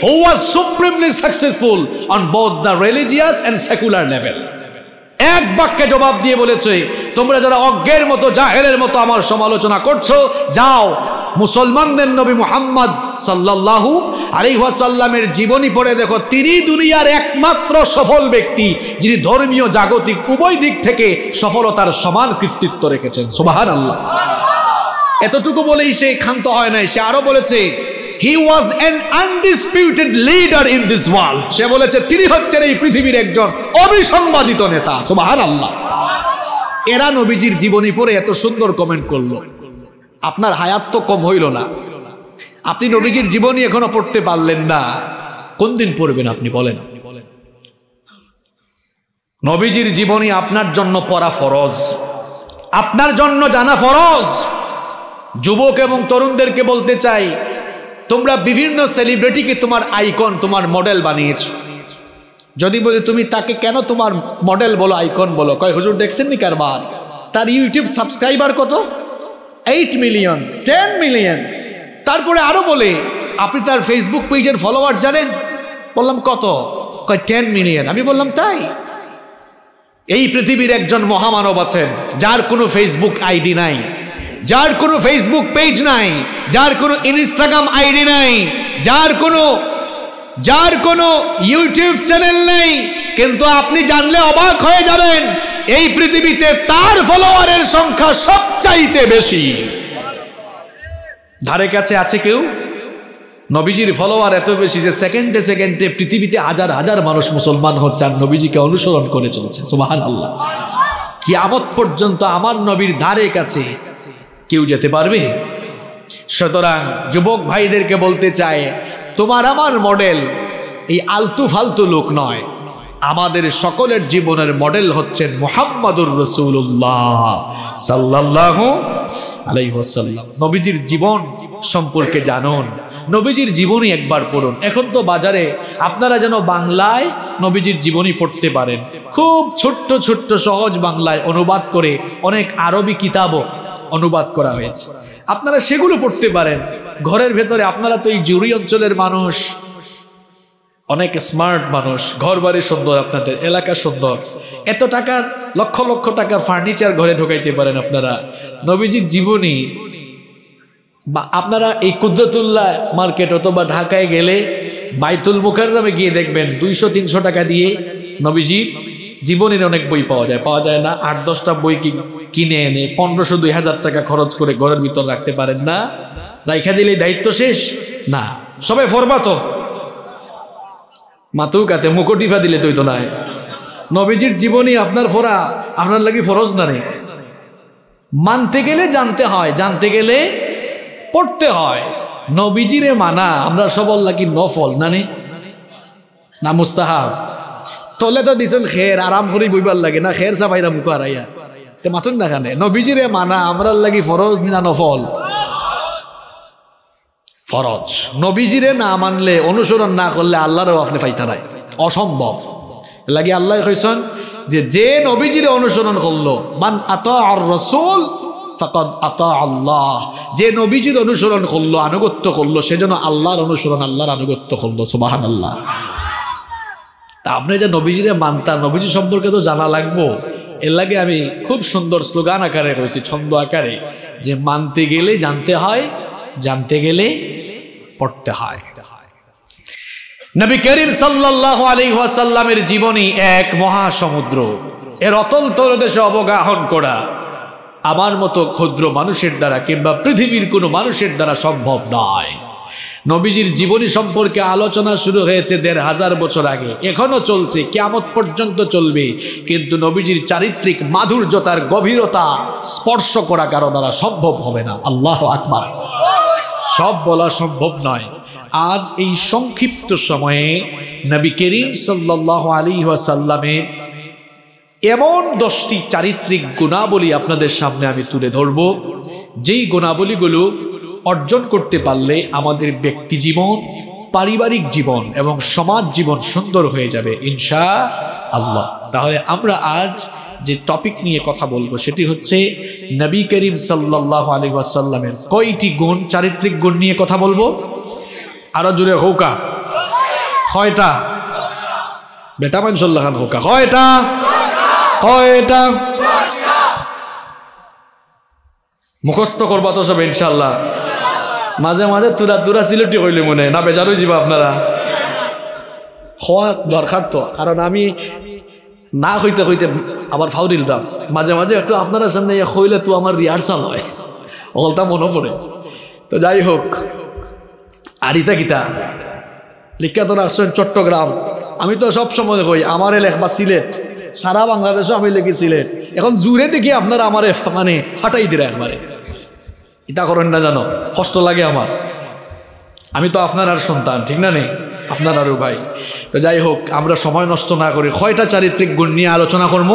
who was supremely successful on both the religious and secular level এক বাক্যে জবাব দিয়ে বলেছে তোমরা যারা অজ্ঞের মতো জাহেলের মতো আমার সমালোচনা করছো যাও মুসলমানদের নবী মুহাম্মদ সাল্লাহু আলিহাসাল্লামের জীবনী পড়ে দেখো তিনি দুনিয়ার একমাত্র সফল ব্যক্তি যিনি ধর্মীয় জাগতিক উভয় দিক থেকে সফলতার সমান কৃতিত্ব রেখেছেন সুবাহান আল্লাহ এতটুকু বলেই সে ক্ষান্ত হয় নাই সে আরও বলেছে he was an undisputed leader in this world সে বলেছে তিনি হচ্ছেন এই পৃথিবীর একজন অবিসংবাদিত নেতা সুবাহান আল্লাহ এরা নবীজির জীবনী পড়ে এত সুন্দর কমেন্ট করলো আপনার হায়াত তো কম হইল না আপনি নবীজির জীবনী এখনো পড়তে পারলেন না কোন দিন পড়বেন আপনি বলেন নবীজির জীবনী আপনার জন্য পড়া ফরজ আপনার জন্য জানা ফরজ যুবক এবং তরুণদেরকে বলতে চাই তোমরা বিভিন্ন সেলিব্রিটিকে তোমার আইকন তোমার মডেল বানিয়েছ যদি বলি তুমি তাকে কেন তোমার মডেল বলো আইকন বলো কয় হুজুর দেখছেন নি কারবার তার ইউটিউব সাবস্ক্রাইবার কত এইট মিলিয়ন টেন মিলিয়ন তারপরে আরও বলে আপনি তার ফেসবুক পেজের ফলোয়ার জানেন বললাম কত কয় টেন মিলিয়ন আমি বললাম তাই এই পৃথিবীর একজন মহামানব আছেন যার কোনো ফেসবুক আইডি নাই যার কোনো ফেসবুক পেজ নাই যার কোনো ইনস্টাগ্রাম আইডি নাই যার কোনো যার কোনো ইউটিউব চ্যানেল নেই কিন্তু আপনি জানলে অবাক হয়ে যাবেন এই পৃথিবীতে তার ফলোয়ারের সংখ্যা সবচাইতে বেশি ধারে কাছে আছে কেউ নবীজির ফলোয়ার এত বেশি যে সেকেন্ডে সেকেন্ডে পৃথিবীতে হাজার হাজার মানুষ মুসলমান হচ্ছে আর নবীজিকে অনুসরণ করে চলছে সুবাহান আল্লাহ কিয়ামত পর্যন্ত আমার নবীর ধারে কাছে কেউ যেতে পারবে সুতরাং যুবক ভাইদেরকে বলতে চায় তোমার আমার মডেল এই আলতু ফালতু লোক নয় আমাদের সকলের জীবনের মডেল হচ্ছেন মোহাম্মদুর রসুল্লাহ সাল্লাহ আলাইসাল্লাম নবীজির জীবন সম্পর্কে জানুন নবীজির জীবনী একবার পড়ুন এখন তো বাজারে আপনারা যেন বাংলায় নবীজির জীবনী পড়তে পারেন খুব ছোট্ট ছোট্ট সহজ বাংলায় অনুবাদ করে অনেক আরবি কিতাবও অনুবাদ করা হয়েছে আপনারা সেগুলো পড়তে পারেন ঘরের ভেতরে আপনারা তো এই জুরি অঞ্চলের মানুষ অনেক স্মার্ট মানুষ ঘর বাড়ি সুন্দর আপনাদের এলাকা সুন্দর এত টাকার লক্ষ লক্ষ টাকার ফার্নিচার ঘরে ঢোকাইতে পারেন আপনারা নবীজির জীবনী বা আপনারা এই কুদরতুল্লাহ মার্কেট অথবা ঢাকায় গেলে বাইতুল মুখার নামে গিয়ে দেখবেন দুইশো তিনশো টাকা দিয়ে নবীজির জীবনের অনেক বই পাওয়া যায় পাওয়া যায় না আট দশটা বই কিনে এনে পনেরোশো দুই হাজার টাকা খরচ করে ঘরের ভিতর রাখতে পারেন না রাইখা দিলে দায়িত্ব শেষ না সবাই ফরবা তো মাতুকাতে মুকুটিফা দিলে তুই তো নাই নবীজির জীবনী আপনার ফোরা আপনার লাগি ফরজ না নেই মানতে গেলে জানতে হয় জানতে গেলে পড়তে হয় নবীজিরে মানা আমরা সবল লাগি নফল না নে না মুস্তাহাব তলে তো দিছেন খের আরাম করি বইবার লাগে না খের চাপাইরা মুখ হারাইয়া তে মাথুন না কানে রে মানা আমরার লাগি ফরজ নিনা নফল ফরজ রে না মানলে অনুসরণ না করলে আল্লাহরও আপনি ফাইতা নাই অসম্ভব লাগে আল্লাহ কইছেন যে যে নবীজিরে অনুসরণ করলো মান আত আর রসুল আত আল্লাহ যে নবীজির অনুসরণ করলো আনুগত্য করলো সেজন্য আল্লাহর অনুসরণ আল্লাহর আনুগত্য করলো সুবাহান আল্লাহ আপনি যে নবীজিরে মানতা নবীজি সম্পর্কে তো জানা লাগবো এর লাগে আমি খুব সুন্দর স্লোগান আকারে করেছি ছন্দ আকারে যে মানতে গেলে জানতে হয় জানতে গেলে পড়তে হয় নবী করিম সাল্লাহ আলহাসাল্লামের জীবনী এক মহাসমুদ্র এর অতল তরদেশে অবগাহন করা আমার মতো ক্ষুদ্র মানুষের দ্বারা কিংবা পৃথিবীর কোনো মানুষের দ্বারা সম্ভব নয় নবীজির জীবনী সম্পর্কে আলোচনা শুরু হয়েছে দেড় হাজার বছর আগে এখনও চলছে কেমত পর্যন্ত চলবে কিন্তু নবীজির চারিত্রিক মাধুর্যতার গভীরতা স্পর্শ করা কারো দ্বারা সম্ভব হবে না আল্লাহ আকবার সব বলা সম্ভব নয় আজ এই সংক্ষিপ্ত সময়ে নবী করিম সাল্লাহ আলী ওয়াসাল্লামের এমন দশটি চারিত্রিক গুণাবলী আপনাদের সামনে আমি তুলে ধরব যেই গুণাবলীগুলো অর্জন করতে পারলে আমাদের ব্যক্তি জীবন পারিবারিক জীবন এবং সমাজ জীবন সুন্দর হয়ে যাবে ইনশা আল্লাহ তাহলে আমরা আজ যে টপিক নিয়ে কথা বলবো সেটি হচ্ছে নবী করিম সাল্লাহ আলী ওয়াসাল্লামের কয়টি গুণ চারিত্রিক গুণ নিয়ে কথা বলবো আরো জুড়ে হৌকা হয়টা বেটা মানসল্লাহ খান হৌকা হয়টা হয়টা মুখস্থ করবা তো সব ইনশাল্লাহ মাঝে মাঝে তুরা তুরা সিলেটি হইলে মনে না বেজারই যাব আপনারা হওয়া দরকার তো কারণ আমি না হইতে হইতে আবার ফাউরিলটা মাঝে মাঝে একটু আপনারা সামনে হইলে তো আমার রিহার্সাল হয় অলতা মনে পড়ে তো যাই হোক আরিতা গীতা লিখ্যাত আসছেন চট্টগ্রাম আমি তো সব সময় কই আমার লেখবা সিলেট সারা বাংলাদেশও আমি লিখি সিলেট এখন জুড়ে দেখি আপনারা আমার মানে ফাটাই দিলে একবারে ইতা করেন না জানো কষ্ট লাগে আমার আমি তো আপনার আর সন্তান ঠিক না নেই আপনার আরও ভাই তো যাই হোক আমরা সময় নষ্ট না করে কয়টা চারিত্রিক গুণ নিয়ে আলোচনা করব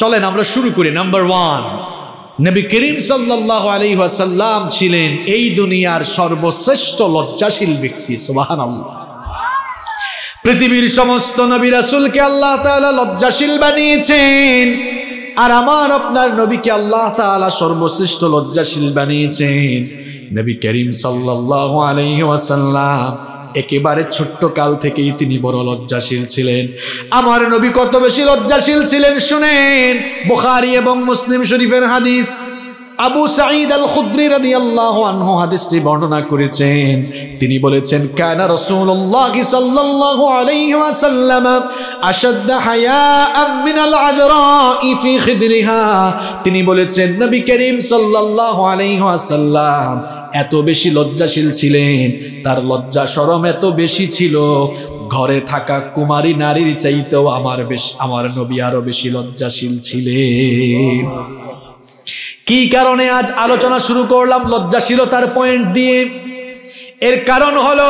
চলেন আমরা শুরু করি নাম্বার ওয়ান নবী করিম সাল্লাহ আলী ওয়াসাল্লাম ছিলেন এই দুনিয়ার সর্বশ্রেষ্ঠ লজ্জাশীল ব্যক্তি সুবাহান পৃথিবীর সমস্ত নবী রাসুলকে আল্লাহ তালা লজ্জাশীল বানিয়েছেন আর আমার আপনার নবীকে আল্লাহ তালা সর্বশ্রেষ্ঠ লজ্জাশীল বানিয়েছেন নবী করিম সাল্লাহ আলহ্লাম একেবারে ছোট্ট কাল থেকেই তিনি বড় লজ্জাশীল ছিলেন আমার নবী কত বেশি লজ্জাশীল ছিলেন শুনেন বোখারি এবং মুসলিম শরীফের হাদিস আবু সাঈদ আল খুদ্রি রাদিয়াল্লাহু আনহু হাদিসটি বর্ণনা করেছেন তিনি বলেছেন কানা রাসূলুল্লাহ সাল্লাল্লাহু আলাইহি ওয়াসাল্লাম আশাদ্দ হায়াআম মিনাল আযরা'i ফি খিদরিহা তিনি বলেছেন নবী করিম সাল্লাল্লাহু আলাইহি ওয়াসাল্লাম এত বেশি লজ্জাশীল ছিলেন তার লজ্জা শরম এত বেশি ছিল ঘরে থাকা কুমারী নারীর চাইতেও আমার বেশ আমার নবী আরো বেশি লজ্জাশীল ছিলেন কি কারণে আজ আলোচনা শুরু করলাম লজ্জাশীলতার পয়েন্ট দিয়ে এর কারণ হল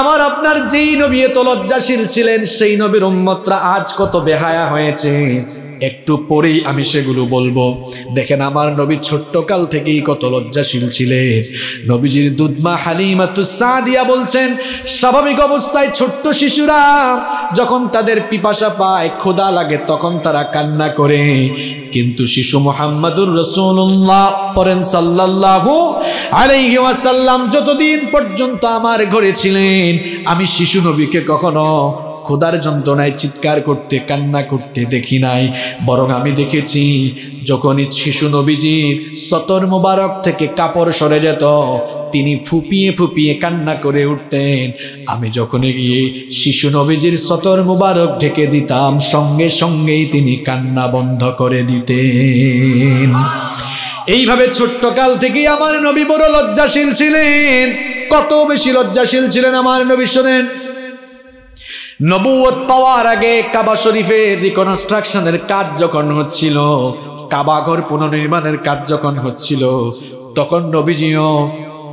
আমার আপনার যেই নবী এত লজ্জাশীল ছিলেন সেই নবীর উম্মতরা আজ কত বেহায়া হয়েছে একটু পরেই আমি সেগুলো বলবো দেখেন আমার নবী ছোট্টকাল থেকেই কত লজ্জাশীল ছিলেন নবীজির দুধমা হালিমাতু দিয়া বলছেন স্বাভাবিক অবস্থায় ছোট্ট শিশুরা যখন তাদের পিপাসা পায় ক্ষুদা লাগে তখন তারা কান্না করে কিন্তু শিশু মোহাম্মদুর রসুল্লাহ পরেন সাল্লাহু আলাইহি ওয়াসাল্লাম যতদিন পর্যন্ত আমার ঘরে ছিলেন আমি শিশু নবীকে কখনো ক্ষুধার যন্ত্রণায় চিৎকার করতে কান্না করতে দেখি নাই বরং আমি দেখেছি যখনই শিশু নবীজির সতর মুবারক থেকে কাপড় সরে যেত তিনি ফুপিয়ে ফুপিয়ে কান্না করে উঠতেন আমি যখন গিয়ে শিশু নবীজির সতর মুবারক ঢেকে দিতাম সঙ্গে সঙ্গেই তিনি কান্না বন্ধ করে দিতেন এইভাবে ছোট্টকাল থেকেই আমার নবী বড় লজ্জাশীল ছিলেন কত বেশি লজ্জাশীল ছিলেন আমার নবী শোনেন নবুয়ত পাওয়ার আগে কাবা শরীফের রিকনস্ট্রাকশনের কাজ যখন হচ্ছিল কাবাঘর পুনর্নির্মাণের কাজ যখন হচ্ছিল তখন নবীজিও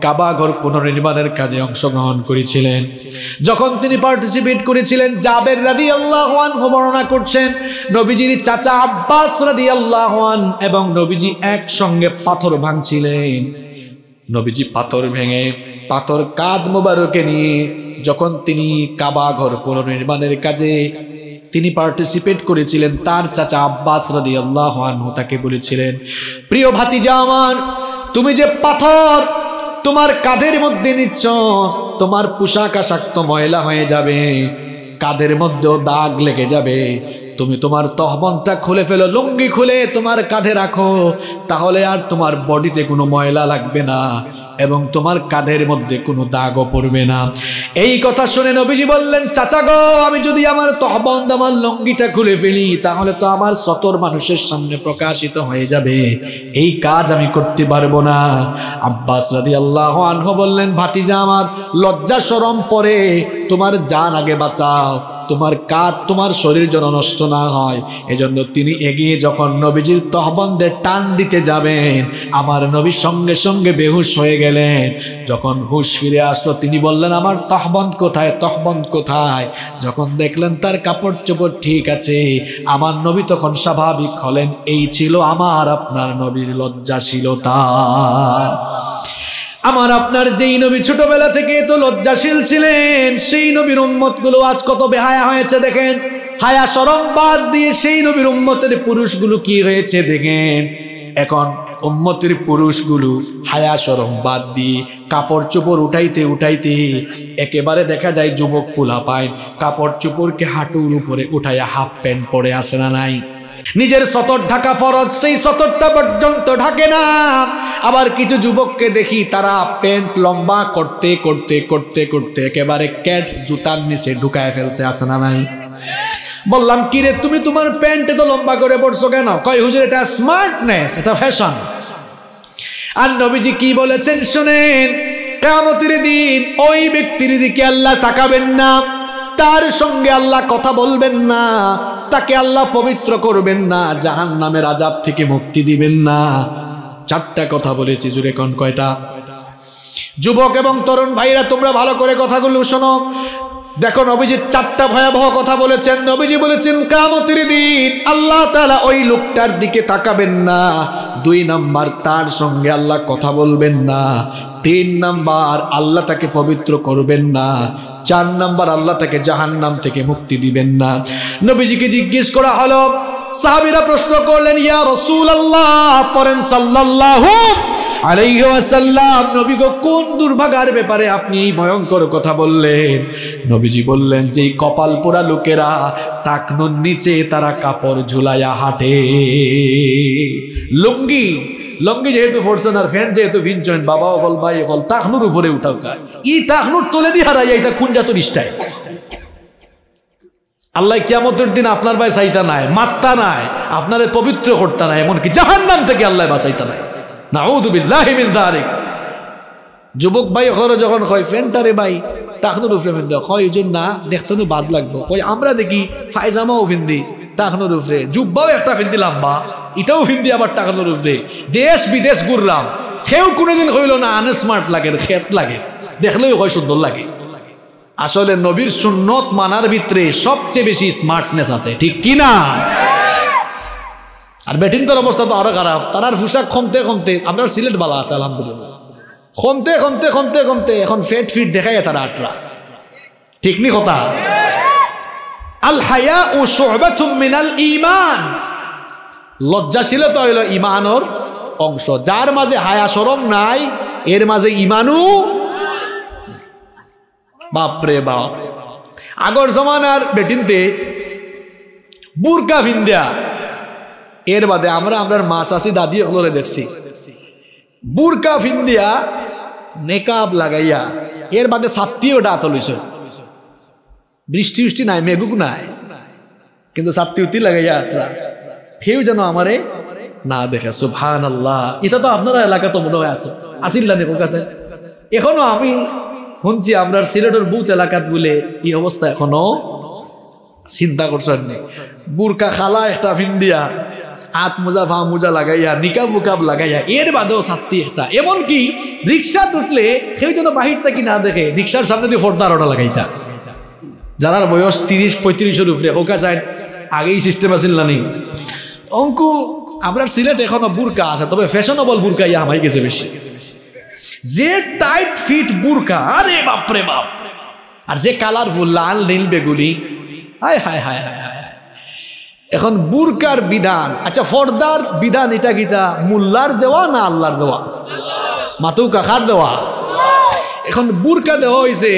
কাবাঘর পুনর্নির্মাণের কাজে অংশগ্রহণ করেছিলেন যখন তিনি পার্টিসিপেট করেছিলেন জাবের রাদি আল্লাহান বর্ণনা করছেন নবীজির চাচা আব্বাস রাদি আল্লাহান এবং নবীজি একসঙ্গে পাথর ভাঙছিলেন নবীজি পাথর ভেঙে পাথর কাঁধ মোবারকে নিয়ে যখন তিনি কাবা ঘর পুনর্নির্মাণের কাজে তিনি পার্টিসিপেট করেছিলেন তার চাচা আব্বাস রাদি আল্লাহ তাকে বলেছিলেন প্রিয় ভাতিজা আমার তুমি যে পাথর তোমার কাঁধের মধ্যে নিচ্ছ তোমার পোশাক আশাক্ত ময়লা হয়ে যাবে কাঁধের মধ্যেও দাগ লেগে যাবে তুমি তোমার তহবনটা খুলে ফেলো লুঙ্গি খুলে তোমার কাঁধে রাখো তাহলে আর তোমার বডিতে কোনো ময়লা লাগবে না এবং তোমার কাঁধের মধ্যে কোনো দাগও পড়বে না এই কথা শুনে নবীজি বললেন চাচা গো আমি যদি আমার তহবন্দ আমার লঙ্গিটা খুলে ফেলি তাহলে তো আমার সতর মানুষের সামনে প্রকাশিত হয়ে যাবে এই কাজ আমি করতে পারবো না আব্বাস রাদি আল্লাহ আনহ বললেন ভাতিজা আমার লজ্জা সরম পরে তোমার জান আগে বাঁচাও তোমার কাজ তোমার শরীর যেন নষ্ট না হয় এজন্য তিনি এগিয়ে যখন নবীজির তহবন্ধে টান দিতে যাবেন আমার নবীর সঙ্গে সঙ্গে বেহুশ হয়ে গেলেন যখন হুশ ফিরে আসলো তিনি বললেন আমার তহবন্দ কোথায় তহবন্ধ কোথায় যখন দেখলেন তার কাপড় চোপড় ঠিক আছে আমার নবী তখন স্বাভাবিক হলেন এই ছিল আমার আপনার নবীর লজ্জাশীলতা আমার আপনার যেই নবী ছোটবেলা থেকে তো লজ্জাশীল ছিলেন সেই নবীর উম্মতগুলো আজ কত বেহায়া হয়েছে দেখেন হায়া সরম বাদ দিয়ে সেই নবীর উম্মতের পুরুষগুলো কি হয়েছে দেখেন এখন উম্মতের পুরুষগুলো হায়া সরম বাদ দিয়ে কাপড় চোপড় উঠাইতে উঠাইতে একেবারে দেখা যায় যুবক পোলা পায় কাপড় চোপড়কে হাঁটুর উপরে উঠাইয়া হাফ প্যান্ট পরে আসে না নাই নিজের সতর ঢাকা ফরজ সেই সতরটা পর্যন্ত ঢাকে না আবার কিছু যুবককে দেখি তারা প্যান্ট লম্বা করতে করতে করতে করতে একেবারে ক্যাটস জুতার নিচে ঢুকায় ফেলছে আসে না নাই বললাম কি রে তুমি তোমার প্যান্ট তো লম্বা করে পড়ছো কেন কয় হুজুর এটা স্মার্টনেস এটা ফ্যাশন আর নবীজি কি বলেছেন শোনেন কেমতির দিন ওই ব্যক্তির দিকে আল্লাহ তাকাবেন না তার সঙ্গে আল্লাহ কথা বলবেন না তাকে আল্লাহ পবিত্র করবেন না জাহান নামের আজাব থেকে মুক্তি দিবেন না চারটা কথা বলেছি জুড়ে কন কয়টা যুবক এবং তরুণ ভাইরা তোমরা ভালো করে কথাগুলো শোনো দেখো নবীজি চারটা ভয়াবহ কথা বলেছেন নবীজি বলেছেন কামতির দিন আল্লাহ তালা ওই লোকটার দিকে তাকাবেন না দুই নাম্বার তার সঙ্গে আল্লাহ কথা বলবেন না তিন নাম্বার আল্লাহ তাকে পবিত্র করবেন না চার নাম্বার আল্লাহ তাকে জাহান্নাম থেকে মুক্তি দিবেন না নবীজিকে জিজ্ঞেস করা হলো সাহাবিরা প্রশ্ন করলেন ইয়া রসুল আল্লাহ পরেন সাল্লাহ আলাইহাল্লাম কোন দুর্ভাগার ব্যাপারে আপনি ভয়ঙ্কর কথা বললেন বললেন যে কপাল পোড়া লোকেরা নিচে তারা কাপড় ঝুলাইয়া লুঙ্গি লঙ্গি যেহেতু ফোরসেন আর ফ্যান্ট যেহেতু ভিনচয়েন বাবা অকল ভাই অকল তাহনুর উপরে উঠাও কা ই তাহনুর তোলে দিয়ে হারাই তা কোন জাত নিষ্ঠায় আল্লাহ কিয়ামতের দিন আপনার ভাই চাইতা নাই মাত্তা নাই আপনারে পবিত্র করতা নাই এমনকি নাম থেকে আল্লাহ বাঁচাইতা নাই যুবক ভাই ওখানে যখন কয় ফ্যানটারে ভাই তাহনুর উপরে ফেন্দা কয় ওই জন্য না দেখতে বাদ লাগবো কয় আমরা দেখি ফায়জামাও ওভিন্দি টাকানোর উপরে জুব্বাও একটা ফিন্দি লাম্বা এটাও ফিন্দি আবার টাকানোর উপরে দেশ বিদেশ ঘুরলাম সেও কোনোদিন কইল না আনস্মার্ট লাগে খেত লাগে দেখলেও হয় সুন্দর লাগে আসলে নবীর সুন্নত মানার ভিতরে সবচেয়ে বেশি স্মার্টনেস আছে ঠিক কি না আর ব্যাটিংটার অবস্থা তো আরো খারাপ তারার পোশাক কমতে কমতে আপনার সিলেট বালা আছে আলহামদুলিল্লাহ কমতে কমতে কমতে কমতে এখন ফেট ফিট দেখায় তারা আটরা ঠিক নি কথা আল হায়া ও মিনাল ইমান লজ্জাশীলতা হইল ইমানোর অংশ যার মাঝে হায়া সরম নাই এর মাঝে ইমানু বাপরে বাপ আগর জমানার বেটিনতে বুরকা ভিন্দিয়া এর বাদে আমরা আমরা মা চাষি দাদি ওগুলো দেখছি বুরকা ভিন্দিয়া নেকাব লাগাইয়া এর বাদে সাত্তিও ডাত লইছে বৃষ্টি উষ্টি নাই মেঘুক নাই কিন্তু সাতটি উত্তি লাগাইয়া আপনারা যেন আমারে না দেখে সুফান আল্লাহ এটা তো আপনারা এলাকা তো মনে হয় আছে আসিল্লা নেকুক আছে এখনো আমি শুনছি আমরা সিলেটের বুথ এলাকাত বলে এই অবস্থা এখনো চিন্তা করছেন নি বুরকা খালা একটা ভিন্ডিয়া হাত মোজা ভা মোজা লাগাইয়া নিকাব মুকাব লাগাইয়া এর বাদেও সাতটি একটা এমনকি রিক্সা উঠলে সেই যেন বাহির কি না দেখে রিক্সার সামনে দিয়ে ফোর্দার ওটা লাগাইতা যারা বয়স তিরিশ পঁয়ত্রিশের উপরে ওকে যায় আগেই সিস্টেম আছে না নেই অঙ্কু আপনার সিলেট এখনো বুরকা আছে তবে ফ্যাশনেবল বুরকা ইয়া আমায় গেছে বেশি যে টাইট ফিট বুরকা আরে বাপরে বাপ আর যে কালারফুল লাল নীল বেগুনি হায় হায় হায় হায় হায় এখন বুরকার বিধান আচ্ছা ফর্দার বিধান এটা গীতা মুল্লার দেওয়া না আল্লাহর দেওয়া মাতু কাকার দেওয়া এখন বুরকা দেওয়া হয়েছে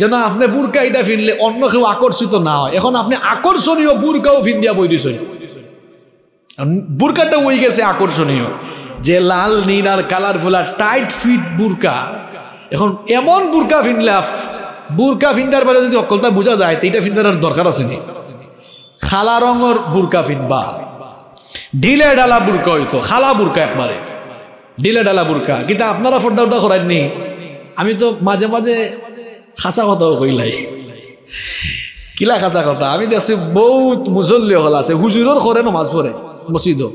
যেন আপনি বুরকা এটা ফিনলে অন্য কেউ আকর্ষিত না হয় এখন আপনি আকর্ষণীয় বুরকাও ফিন দিয়া বই দিছেন বুরকাটা ওই গেছে আকর্ষণীয় যে লাল নীল আর কালার ফুলা টাইট ফিট বুরকা এখন এমন বুরকা ফিনলে বুরকা ফিন্দার বাজার যদি অকলতা বোঝা যায় তো এটা আর দরকার আছে নি খালা রঙর বুরকা ফিনবা ঢিলে ডালা বুরকা হইতো খালা বুরকা একবারে ঢিলে ডালা বুরকা কিন্তু আপনারা ফর্দা উর্দা করেননি আমি তো মাঝে মাঝে খাঁচা কথাও কইলাই কিলা খাঁচা কথা আমি দেখছি বহুত মুজল্লি হল আছে হুজুরর করে নমাজ পড়ে মসজিদও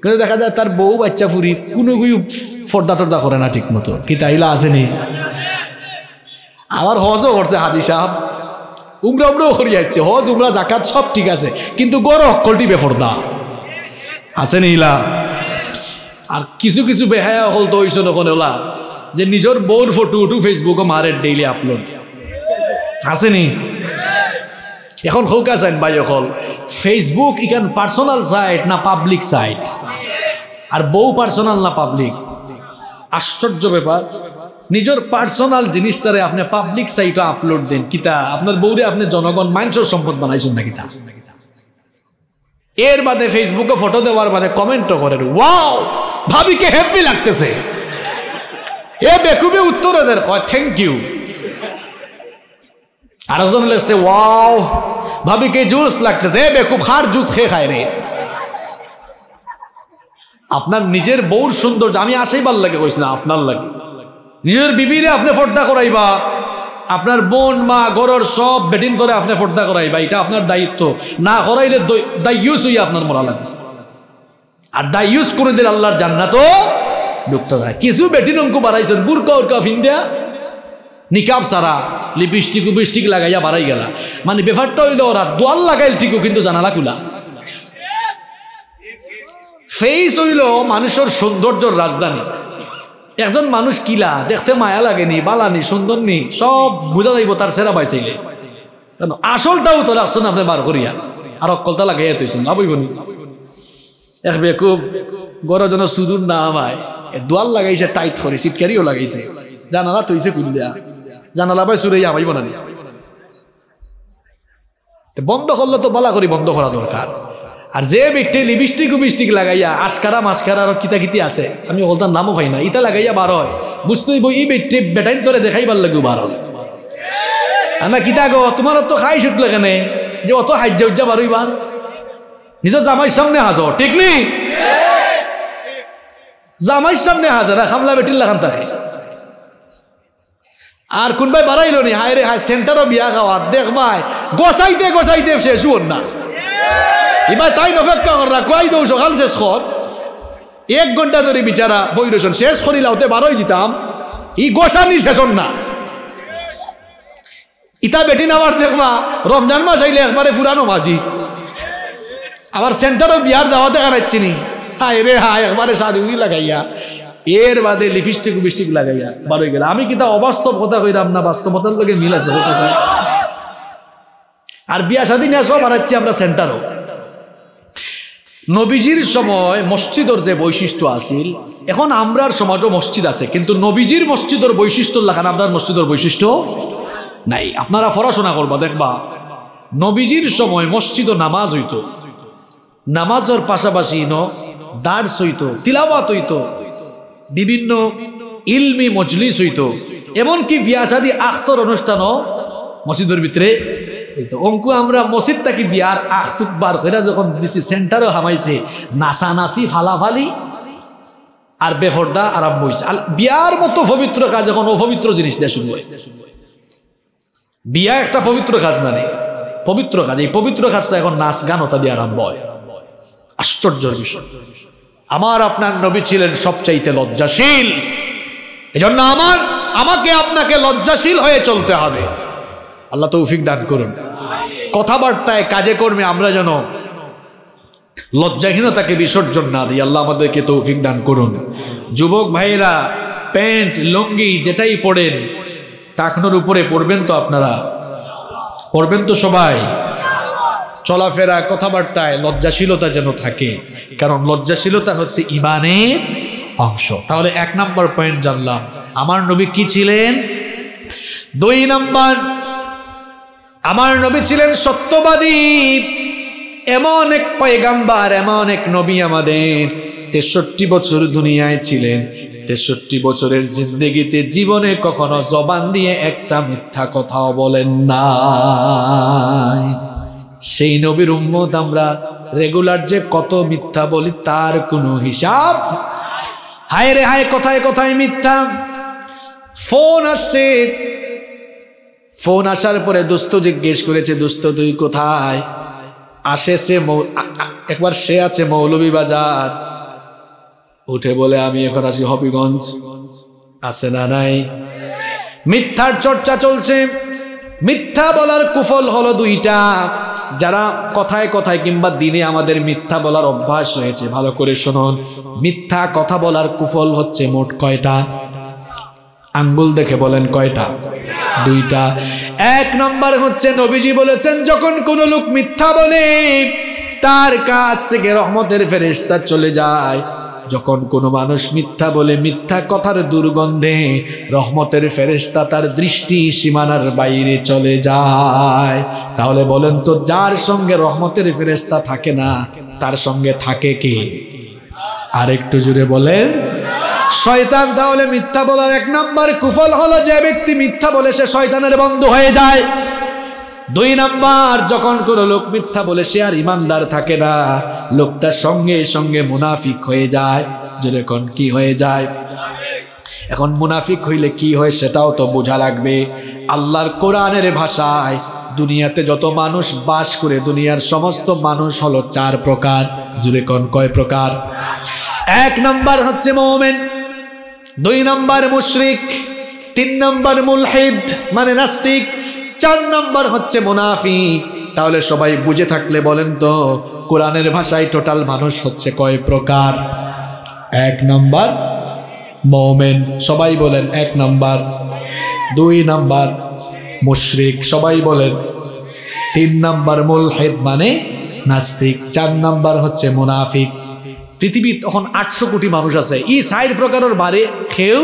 কিন্তু দেখা যায় তার বউ বাচ্চা ফুরি কোনো কুই ফর্দা টর্দা করে না ঠিক মতো কি তাইলা নি আবার হজও করছে হাজি সাহেব উমরা উমরাও করি যাচ্ছে হজ উমরা জাকাত সব ঠিক আছে কিন্তু গড় অক্কলটি বেফর্দা আছে ইলা আর কিছু কিছু বেহায়া হল তো ওইসব ওখানে ওলা যে নিজের বউর ফটো উঠু ফেসবুকে মারে ডেইলি আপলোড আসেনি এখন হৌকা চাইন বাই অকল ফেসবুক ইখান পার্সোনাল সাইট না পাবলিক সাইট আর বউ পার্সোনাল না পাবলিক আশ্চর্য ব্যাপার নিজের পার্সোনাল জিনিসটারে আপনি পাবলিক সাইটও আপলোড দেন কিতা আপনার বউরে আপনি জনগণ মানুষের সম্পদ বানাইছেন না কিতা এর বাদে ফেসবুকে ফটো দেওয়ার বাদে কমেন্টও করেন ওয়াও ভাবিকে হ্যাপি লাগতেছে এ বেকুবে উত্তর ওদের থ্যাংক oh, ইউ আরেকজন লেগছে ওয়াও ভাবি কে জুস লাগতেছে এ বেকুব হার জুস খেয়ে খায় রে আপনার নিজের বউর সৌন্দর্য আমি ভাল লাগে কইস না আপনার লাগে নিজের বিবিরে আপনি ফর্দা করাইবা আপনার বোন মা গরর সব বেটিন করে আপনি ফর্দা করাইবা এটা আপনার দায়িত্ব না করাইলে দায়ুস হই আপনার মরা লাগবে আর দায়ুস কোনোদিন আল্লাহর জান্নাতও ঢুকতে না কিছু বেটিন অঙ্ক বাড়াইছেন বুড়কা অফ ফিন্দিয়া নিকাব সারা লিপস্টিক উপিস্টিক লাগাইয়া বাড়াই গেলা মানে ব্যাপারটা হইলো ওরা দোয়াল লাগাইল ঠিকু কিন্তু জানালা কুলা ফেস হইল মানুষের সৌন্দর্যর রাজধানী একজন মানুষ কিলা দেখতে মায়া লাগেনি বালানি সুন্দর নি সব বুঝা যাইব তার সেরা পাইছাইলে কেন আসলটাও তো রাখছেন আপনি বার করিয়া আর অকলটা লাগাইয়া তৈছেন লাভইব নি এক বেকুব গরজন সুদুর না আমায় দোয়াল লাগাইছে টাইট করে সিটকারিও লাগাইছে জানালা তৈছে কুলিয়া জানালা পাইছো সুরে আমাই বনানি বন্ধ করলে তো বলা করি বন্ধ করা দরকার আর যে ব্যক্তি লিপস্টিক উপিস্টিক লাগাইয়া আসকারা মাসকারা আর কিতা কিতি আছে আমি ওলতার নামও পাই না ইতা লাগাইয়া বার হয় বুঝতে হইব ই ব্যক্তি বেটাইন তোরে দেখাইবার লাগু বার হয় না কিতা গো তোমার তো খাই শুটলে কেনে যে অত হাজ্য উজ্জা হইবার নিজের জামাইয়ের সামনে হাজ ঠিক নেই জামাইয়ের সামনে হাজার খামলা বেটির লাগান থাকে আর কোন ভাই বাড়াইল নি হায় রে হায় সেন্টারও বিয়া খাওয়া দেখ ভাই গোসাইতে গোসাইতে শেষ হন না এবার তাই অপেক্ষা করলা কয়াই দৌ সকাল শেষ খত এক ঘন্টা ধরে বিচারা বই রয়েছেন শেষ করিলা ওতে বারোই দিতাম ই গোসানি শেষন না ইতা বেটি নামার দেখবা রমজান মাস আইলে একবারে পুরানো মাঝি আবার সেন্টারও বিহার দাওয়াতে কানাচ্ছি নি হায় রে হায় একবারে সাদুগি লাগাইয়া এর বাদে লিপস্টিক উপিস্টিক লাগাইয়া বার হয়ে গেল আমি কিতা অবাস্তব কথা কইরাম না বাস্তবতার লোকে মিল আছে আর বিয়া স্বাধীন সব হারাচ্ছি আমরা সেন্টারও নবীজির সময় মসজিদর যে বৈশিষ্ট্য আছিল এখন আমরার সমাজও মসজিদ আছে কিন্তু নবীজির মসজিদর বৈশিষ্ট্য লাগান আপনার মসজিদর বৈশিষ্ট্য নাই আপনারা পড়াশোনা করবা দেখবা নবীজির সময় মসজিদ নামাজ হইত নামাজের পাশাপাশি ন দাঁড় সইত তিলাবাত হইত বিভিন্ন ইলমি মজলিস হইত এমনকি সাদী আখতর অনুষ্ঠান মসজিদের ভিতরে অঙ্কু আমরা মসজিদ তাকি বিয়ার আখতুক বার করে যখন দিছি সেন্টারও হামাইছে নাসি ফালাফালি আর বেফর্দা আরম্ভ হয়েছে আর বিয়ার মতো পবিত্র কাজ এখন অপবিত্র জিনিস দেশ বিয়া একটা পবিত্র কাজ না নেই পবিত্র কাজ এই পবিত্র কাজটা এখন নাচ গান ওটা দিয়ে আরম্ভ হয় আশ্চর্য বিষয় আমার আপনার নবী ছিলেন সবচাইতে লজ্জাশীল এজন্য আমার আমাকে আপনাকে লজ্জাশীল হয়ে চলতে হবে আল্লাহ তৌফিক দান করুন কথাবার্তায় কাজে কর্মে আমরা যেন লজ্জাহীনতাকে বিসর্জন না দিই আল্লাহ আমাদেরকে তৌফিক দান করুন যুবক ভাইয়েরা প্যান্ট লুঙ্গি যেটাই পড়েন টাকনোর উপরে পড়বেন তো আপনারা পড়বেন তো সবাই চলাফেরা কথাবার্তায় লজ্জাশীলতা যেন থাকে কারণ লজ্জাশীলতা হচ্ছে ইমানের অংশ তাহলে এক নম্বর পয়েন্ট জানলাম আমার নবী কি ছিলেন দুই নম্বর আমার নবী ছিলেন সত্যবাদী এমন এক পয়গাম্বার এমন এক নবী আমাদের তেষট্টি বছর দুনিয়ায় ছিলেন তেষট্টি বছরের জিন্দগিতে জীবনে কখনো জবান দিয়ে একটা মিথ্যা কথাও বলেন না সেই নবীর উম্মত আমরা রেগুলার যে কত মিথ্যা বলি তার কোনো হিসাব হায় রে হায় কথায় কথায় মিথ্যা ফোন আসছে ফোন আসার পরে দোস্ত জিজ্ঞেস করেছে দোস্ত তুই কোথায় আসে সে একবার সে আছে মৌলবী বাজার উঠে বলে আমি এখন আছি হবিগঞ্জ আছে না নাই মিথ্যার চর্চা চলছে মিথ্যা বলার কুফল হলো দুইটা যারা কথায় কথায় কিংবা দিনে আমাদের মিথ্যা বলার অভ্যাস রয়েছে ভালো করে শুনুন মিথ্যা কথা বলার কুফল হচ্ছে মোট কয়টা আঙ্গুল দেখে বলেন কয়টা দুইটা এক নম্বর হচ্ছে নবীজি বলেছেন যখন কোন লোক মিথ্যা বলে তার কাছ থেকে রহমতের ফেরেস্তা চলে যায় যখন কোনো মানুষ মিথ্যা বলে মিথ্যা কথার দুর্গন্ধে রহমতের ফেরেস্তা তার দৃষ্টি সীমানার বাইরে চলে যায় তাহলে বলেন তো যার সঙ্গে রহমতের ফেরেস্তা থাকে না তার সঙ্গে থাকে কে আর একটু জুড়ে বলেন শয়তান তাহলে মিথ্যা বলার এক নাম্বার কুফল হলো যে ব্যক্তি মিথ্যা বলে সে শয়তানের বন্ধ হয়ে যায় দুই নাম্বার যখন কোনো লোক মিথ্যা বলে সে আর ইমানদার থাকে না লোকটা সঙ্গে সঙ্গে মুনাফিক হয়ে যায় যেরকম কি হয়ে যায় এখন মুনাফিক হইলে কি হয় সেটাও তো বোঝা লাগবে আল্লাহর কোরআনের ভাষায় দুনিয়াতে যত মানুষ বাস করে দুনিয়ার সমস্ত মানুষ হলো চার প্রকার জুরেকন কয় প্রকার এক নাম্বার হচ্ছে মোমেন দুই নাম্বার মুশরিক তিন নাম্বার মুলহিদ মানে নাস্তিক চার নম্বর হচ্ছে মোনাফিক তাহলে সবাই বুঝে থাকলে বলেন তো কোরআনের ভাষায় টোটাল মানুষ হচ্ছে কয় প্রকার এক নম্বর মৌমেন সবাই বলেন এক নম্বর দুই নম্বর মুশরিক সবাই বলেন তিন নম্বর হেদ মানে নাস্তিক চার নম্বর হচ্ছে মুনাফিক পৃথিবীর তখন আটশো কোটি মানুষ আছে ই সাইড প্রকারের বারে খেয়েও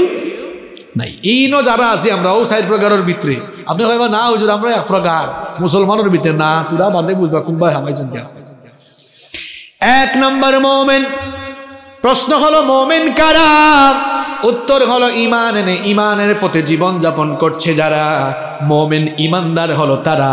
নাই ইনো যারা আছি আমরাও সাইড প্রকারের ভিতরে আপনি কইবা না হুজুর আমরা এক প্রকার মুসলমানের ভিতরে না তুরা বাদে বুঝবা ভাই হামাইছেন এক নম্বর মোমেন প্রশ্ন হলো মোমেন কারা উত্তর হলো ইমান এনে ইমানের পথে জীবন যাপন করছে যারা মোমেন ইমানদার হলো তারা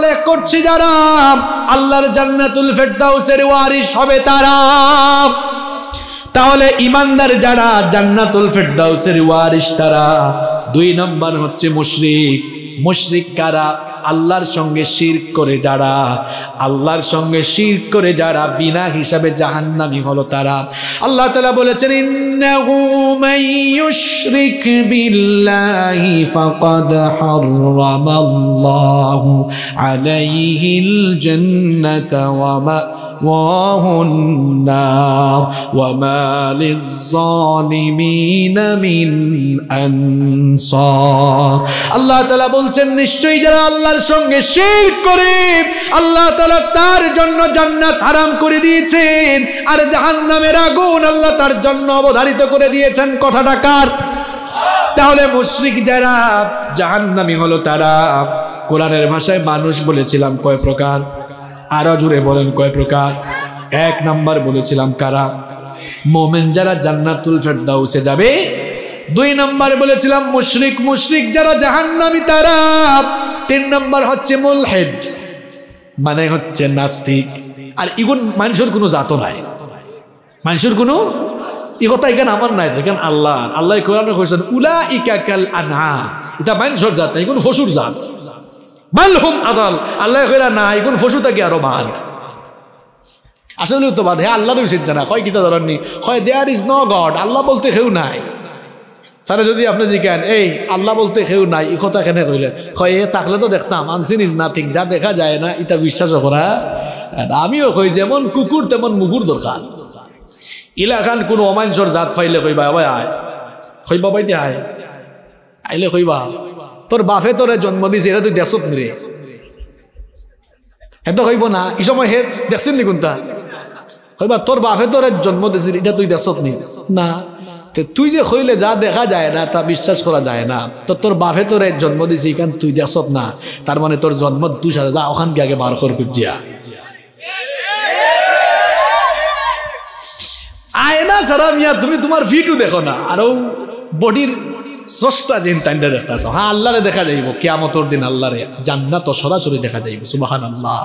আমলে করছি যারা আল্লাহর জান্নাতুল ফেরদাউসের ওয়ারিস হবে তারা তাহলে ইমানদার যারা জান্নাতুল ফেরদাউসের ওয়ারিস তারা দুই নম্বর হচ্ছে মুশরিক মুশরিক কারা আল্লাহর সঙ্গে শির করে যারা আল্লাহর সঙ্গে শির করে যারা বিনা হিসাবে জাহান্নামি হলো তারা আল্লাহ তালা বলেছেন আলাইহিল জান্নাতা ওয়া وهو النار وما للظالمين من أنصار আল্লাহ তালা বলছেন নিশ্চয়ই যারা আল্লাহর সঙ্গে শের করে আল্লাহ তালা তার জন্য জান্নাত হারাম করে দিয়েছেন আর জাহান্নামের আগুন আল্লাহ তার জন্য অবধারিত করে দিয়েছেন কথাটা কার তাহলে মুশরিক যারা জাহান্নামি হলো তারা কোরআনের ভাষায় মানুষ বলেছিলাম কয় প্রকার আরো জুড়ে বলেন কয় প্রকার এক নাম্বার বলেছিলাম কারা মোমেন যারা জান্নাতুল ফেরদাউসে যাবে দুই নাম্বার বলেছিলাম মুশরিক মুশরিক যারা জাহান্নামি তারা তিন নাম্বার হচ্ছে হেড মানে হচ্ছে নাস্তিক আর ইগুন মানুষের কোনো জাত নাই মানুষের কোনো ই কথা এখানে আমার নাই এখানে আল্লাহ আল্লাহ কোরআন কইছেন উলা ইকাকাল আনহা এটা মানুষের জাত নাই কোন ফসুর জাত মালহুম আদাল আল্লাহ কইরা না এখন ফসু থাকে আরো বাদ আসলে তো বাদ হ্যাঁ আল্লাহ উচিত জানা হয় কিতা ধরননি হয় দেয়ার ইজ ন গড আল্লাহ বলতে কেউ নাই তাহলে যদি আপনি জিজ্ঞান এই আল্লাহ বলতে কেউ নাই ই কথা কেন কইলে হয় এ থাকলে তো দেখতাম আনসিন ইজ নাথিং যা দেখা যায় না এটা বিশ্বাসও করা আমিও কই যেমন কুকুর তেমন মুগুর দরকার খান কোনো অমাঞ্চর জাত ফাইলে কইবা ভাই আয় কইবা বাইতে আয় আইলে কইবা তোর বাফে তোরে জন্ম দিছে এটা তুই দেশত নিরে হে তো কইব না এই সময় হে দেখছেন নি কোনটা কইবা তোর বাফে তোরে জন্ম দিছে এটা তুই দেশত নি না তুই যে হইলে যা দেখা যায় না তা বিশ্বাস করা যায় না তো তোর বাফে তোর জন্ম দিছি এখান তুই দেশত না তার মানে তোর জন্ম তুই সাথে যা ওখান আগে বার কর জিয়া আয়না সারা মিয়া তুমি তোমার ভিটু দেখো না আরও বডির স্রষ্টা জিন তাইনটা দেখতেছ হ্যাঁ আল্লাহরে দেখা যাইব কেয়ামতর দিন আল্লাহরে জান্নাত সরাসরি দেখা যাইব সুবাহান আল্লাহ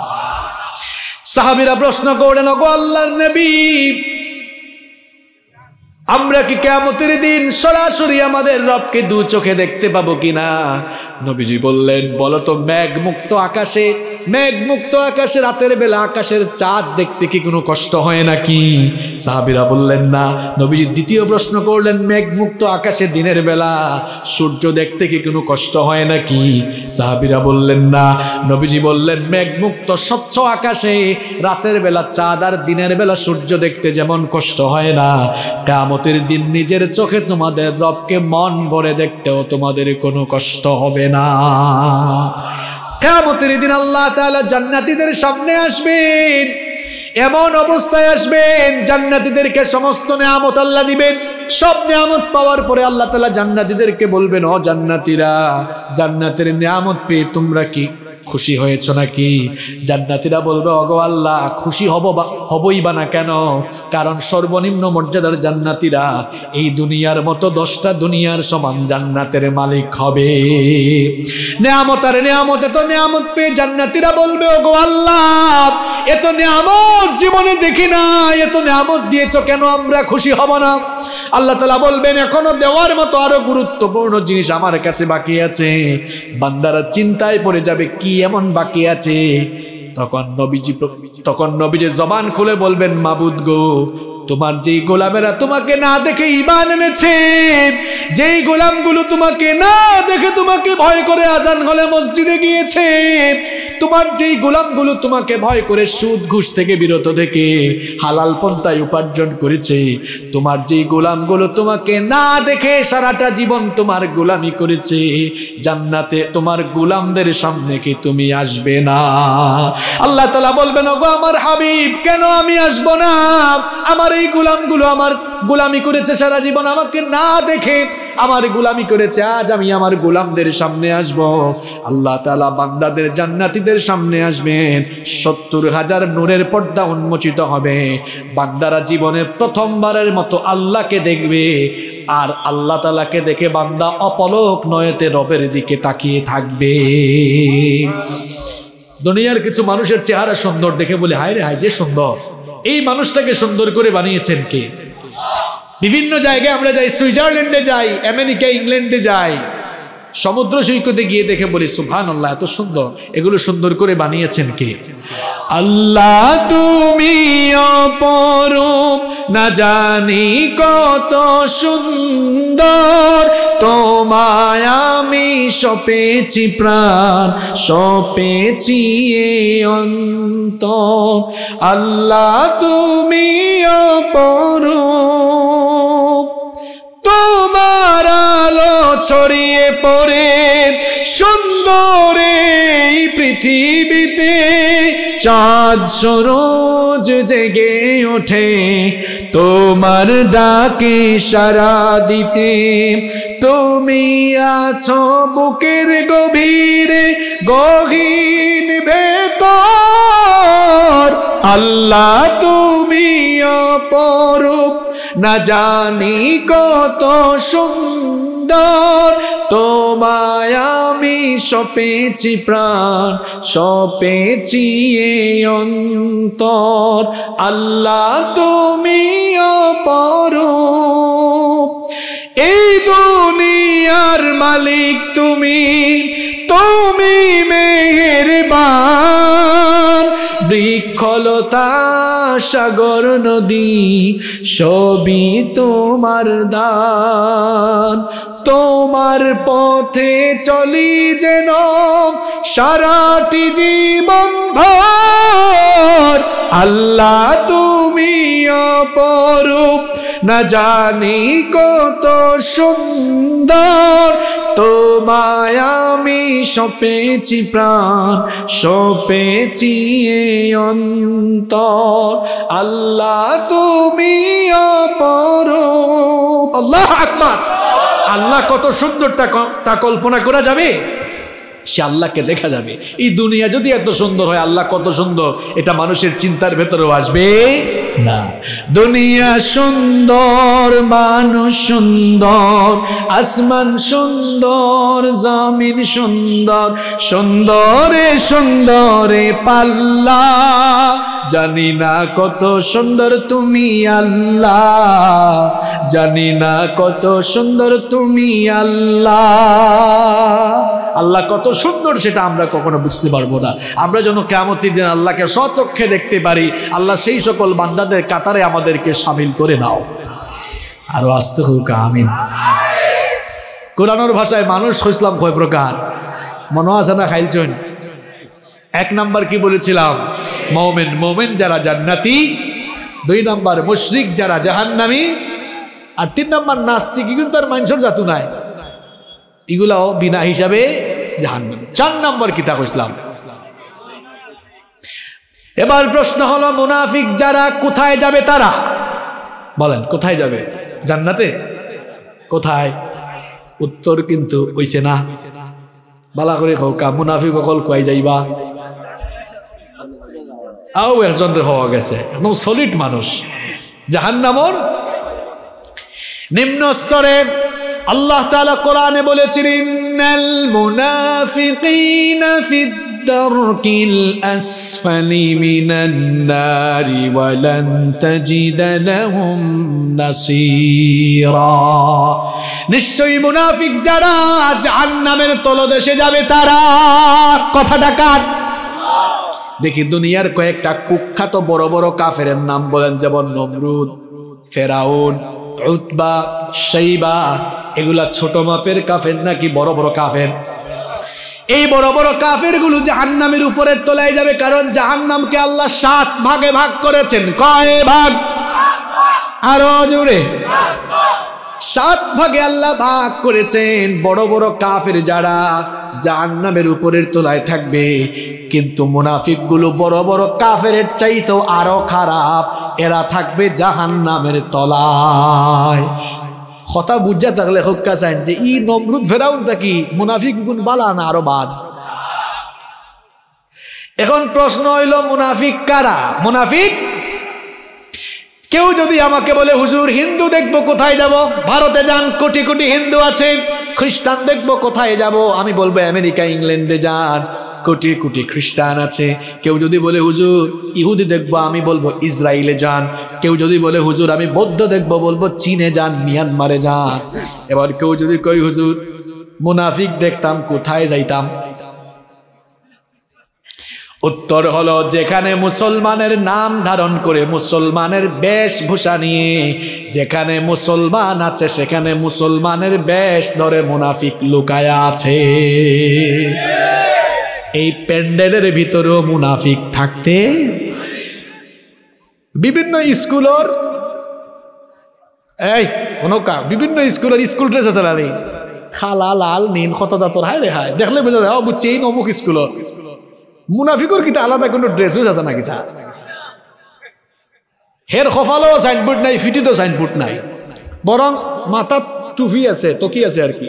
সাহাবিরা প্রশ্ন করলেন ওগো আল্লাহর নবী আমরা কি কেমতের দিন সরাসরি আমাদের রবকে দু চোখে দেখতে পাবো কিনা নবীজি বললেন বলো তো মেঘমুক্ত আকাশে মেঘমুক্ত আকাশে রাতের বেলা আকাশের চাঁদ দেখতে কি কোনো কষ্ট হয় নাকি সাহাবিরা বললেন না নবীজি দ্বিতীয় প্রশ্ন করলেন মেঘমুক্ত আকাশে দিনের বেলা সূর্য দেখতে কি কোনো কষ্ট হয় নাকি সাহাবিরা বললেন না নবীজি বললেন মেঘমুক্ত স্বচ্ছ আকাশে রাতের বেলা চাঁদ আর দিনের বেলা সূর্য দেখতে যেমন কষ্ট হয় না কামতের দিন নিজের চোখে তোমাদের রবকে মন ভরে দেখতেও তোমাদের কোনো কষ্ট হবে হবে না কেমতের দিন আল্লাহ তালা জান্নাতিদের সামনে আসবেন এমন অবস্থায় আসবেন জান্নাতিদেরকে সমস্ত নেয়ামত আল্লাহ দিবেন সব নিয়ামত পাওয়ার পরে আল্লাহ তালা জান্নাতিদেরকে বলবেন অ জান্নাতিরা জান্নাতের নিয়ামত পেয়ে তোমরা কি খুশি হয়েছ নাকি জান্নাতিরা বলবে অগো আল্লাহ খুশি হব বা হবই বা না কেন কারণ সর্বনিম্ন মর্যাদার জান্নাতিরা এই দুনিয়ার মতো দশটা দুনিয়ার সমান জান্নাতের মালিক হবে আর নেয়ামতে তো নেয়ামত পেয়ে জান্নাতিরা বলবে অগো আল্লাহ এত নেয়ামত জীবনে দেখি না এত নেয়ামত দিয়েছ কেন আমরা খুশি হব না আল্লাহ তালা বলবেন এখনো দেওয়ার মতো আরো গুরুত্বপূর্ণ জিনিস আমার কাছে বাকি আছে বান্দারা চিন্তায় পড়ে যাবে কি এমন বাকি আছে তখন নবীজি তখন নবীজি জবান খুলে বলবেন মাবুদ গো তোমার যেই গোলামেরা তোমাকে না দেখে ইমান এনেছে যেই গোলামগুলো তোমাকে না দেখে তোমাকে ভয় করে আজান হলে মসজিদে গিয়েছে তোমার যেই গোলামগুলো তোমাকে ভয় করে সুদ ঘুষ থেকে বিরত থেকে হালাল পন্থায় উপার্জন করেছে তোমার যেই গোলামগুলো তোমাকে না দেখে সারাটা জীবন তোমার গোলামি করেছে জান্নাতে তোমার গোলামদের সামনে কি তুমি আসবে না আল্লাহ তালা বলবেন গো আমার হাবিব কেন আমি আসবো না আমার এই গুলামগুলো আমার গুলামি করেছে সারা জীবন আমাকে না দেখে আমার গুলামি করেছে আজ আমি আমার গুলামদের সামনে আসব আল্লাহ তালা বান্দাদের জান্নাতিদের সামনে আসবেন সত্তর হাজার নূরের পর্দা উন্মোচিত হবে বান্দারা জীবনে প্রথমবারের মতো আল্লাহকে দেখবে আর আল্লাহ তালাকে দেখে বান্দা অপলক নয়তে রবের দিকে তাকিয়ে থাকবে দুনিয়ার কিছু মানুষের চেহারা সুন্দর দেখে বলে হায় রে হায় যে সুন্দর এই মানুষটাকে সুন্দর করে বানিয়েছেন কে বিভিন্ন জায়গায় আমরা যাই সুইজারল্যান্ডে যাই আমেরিকা ইংল্যান্ডে যাই সমুদ্র সৈকতে গিয়ে দেখে বলি সুভান আল্লাহ এত সুন্দর এগুলো সুন্দর করে বানিয়েছেন কে আল্লাহ তুমি অপরূপ না জানি কত সুন্দর তোমায় আমি সপেছি প্রাণ সপেছি অন্ত আল্লাহ তুমি অপরূপ তোমার আলো ছড়িয়ে পড়ে সুন্দর পৃথিবীতে চাঁদ সরোজ জেগে ওঠে তোমার ডাকে সারা দিতে তুমি আছো বুকের গভীরে গহীন ভেতর আল্লাহ তুমি অপরূপ না জানি কত সুন্দর তোমায় আমি সপেছি প্রাণ সপেছি অন্তর আল্লাহ তুমি অপরূপ এই দুনিয়ার মালিক তুমি তুমি মেহেরবান বৃক্ষলতা সাগর নদী সবই তোমার দান তোমার পথে চলি যেন সারাটি জীবন ভর আল্লাহ তুমি অপরূপ না জানি কত সুন্দর তোমায় আমি সপেছি প্রাণ সপেছি অন্তর আল্লাহ তুমি অপরূপ আল্লাহ আকবার আল্লাহ কত সুন্দর তা কল্পনা করা যাবে সে আল্লাহকে দেখা যাবে এই দুনিয়া যদি এত সুন্দর হয় আল্লাহ কত সুন্দর এটা মানুষের চিন্তার ভেতরেও আসবে না দুনিয়া সুন্দর মানুষ সুন্দর আসমান সুন্দর জমিন সুন্দর সুন্দরে সুন্দরে পাল্লা জানি না কত সুন্দর তুমি আল্লাহ জানি না কত সুন্দর তুমি আল্লাহ আল্লাহ কত সুন্দর সেটা আমরা কখনো বুঝতে পারবো না আমরা যেন কেমতি দিন আল্লাহকে সচক্ষে দেখতে পারি আল্লাহ সেই সকল বান্দা বান্দাদের কাতারে আমাদেরকে সামিল করে নাও আরও আসতে হোক আমিন কোরআনোর ভাষায় মানুষ হইসলাম কয় প্রকার মনে আছে না খাইলছেন এক নাম্বার কি বলেছিলাম মৌমেন মৌমেন যারা জান্নাতি দুই নাম্বার মুশরিক যারা জাহান্নামি আর তিন নাম্বার নাস্তিক কিন্তু তার মানুষের জাতু নাই এগুলাও বিনা হিসাবে জাহান্নামি চার নাম্বার কিতাব ইসলাম এবার প্রশ্ন হলো মুনাফিক যারা কোথায় যাবে তারা বলেন কোথায় যাবে জান্নাতে কোথায় উত্তর কিন্তু হইছে না বালা করে হৌকা মুনাফিক অকল কুয়াই যাইবা আও একজন হওয়া গেছে একদম সলিড মানুষ জাহান নামর নিম্ন স্তরে আল্লাহ তালা কোরআনে বলেছিলেন الدرك الأسفل من النار ولن تجد لهم نصيرا নিশ্চয়ই মুনাফিক যারা জাহান্নামের তলদেশে যাবে তারা কথাটা কার দেখি দুনিয়ার কয়েকটা কুখ্যাত বড় বড় কাফের নাম বলেন যেমন নমরুদ ফেরাউন উতবা সেইবা এগুলা ছোট মাপের কাফের নাকি বড় বড় কাফের এই বড় বড় কাফেরগুলো জাহান্নামের উপরের তোলায় যাবে কারণ জাহান্নামকে আল্লাহ সাত ভাগে ভাগ করেছেন কয় ভাগ আরো জোরে সাত ভাগে আল্লাহ ভাগ করেছেন বড় বড় কাফের যারা জাহান্নামের উপরের তোলায় থাকবে কিন্তু মুনাফিকগুলো বড় বড় কাফের চাইতেও আরো খারাপ এরা থাকবে জাহান্নামের তলায় কথা বুঝা থাকলে হক্কা চান যে ই নমরুদ ফেরাউন থাকি মুনাফিক গুণ বালা না আরো বাদ এখন প্রশ্ন হইল মুনাফিক কারা মুনাফিক কেউ যদি আমাকে বলে হুজুর হিন্দু দেখবো কোথায় যাব ভারতে যান কোটি কোটি হিন্দু আছে খ্রিস্টান দেখবো কোথায় যাব আমি বলবো আমেরিকা ইংল্যান্ডে যান কোটি কোটি খ্রিস্টান আছে কেউ যদি বলে হুজুর ইহুদি দেখবো আমি বলবো ইসরায়েলে যান কেউ যদি বলে হুজুর আমি বৌদ্ধ দেখবো বলবো চীনে যান মিয়ানমারে যান এবার কেউ যদি কই হুজুর মুনাফিক দেখতাম কোথায় যাইতাম উত্তর হলো যেখানে মুসলমানের নাম ধারণ করে মুসলমানের বেশভূষা নিয়ে যেখানে মুসলমান আছে সেখানে মুসলমানের বেশ ধরে মুনাফিক লুকায়া আছে এই প্যান্ডেলের ভিতরেও মুনাফিক থাকতে বিভিন্ন স্কুলের এই কোনো কা বিভিন্ন স্কুলের স্কুল ড্রেস আছে আরে খালা লাল নীল কত দাঁতর হায় রে হায় দেখলে বোঝা যায় বুঝছি এই নমুক স্কুল মুনাফিকর কিতা আলাদা কোনো ড্রেস হয়ে আছে না কিতা হের খফালো সাইনবোর্ড নাই ফিটিতো সাইনবোর্ড নাই বরং মাথা টুফি আছে তো কি আছে আর কি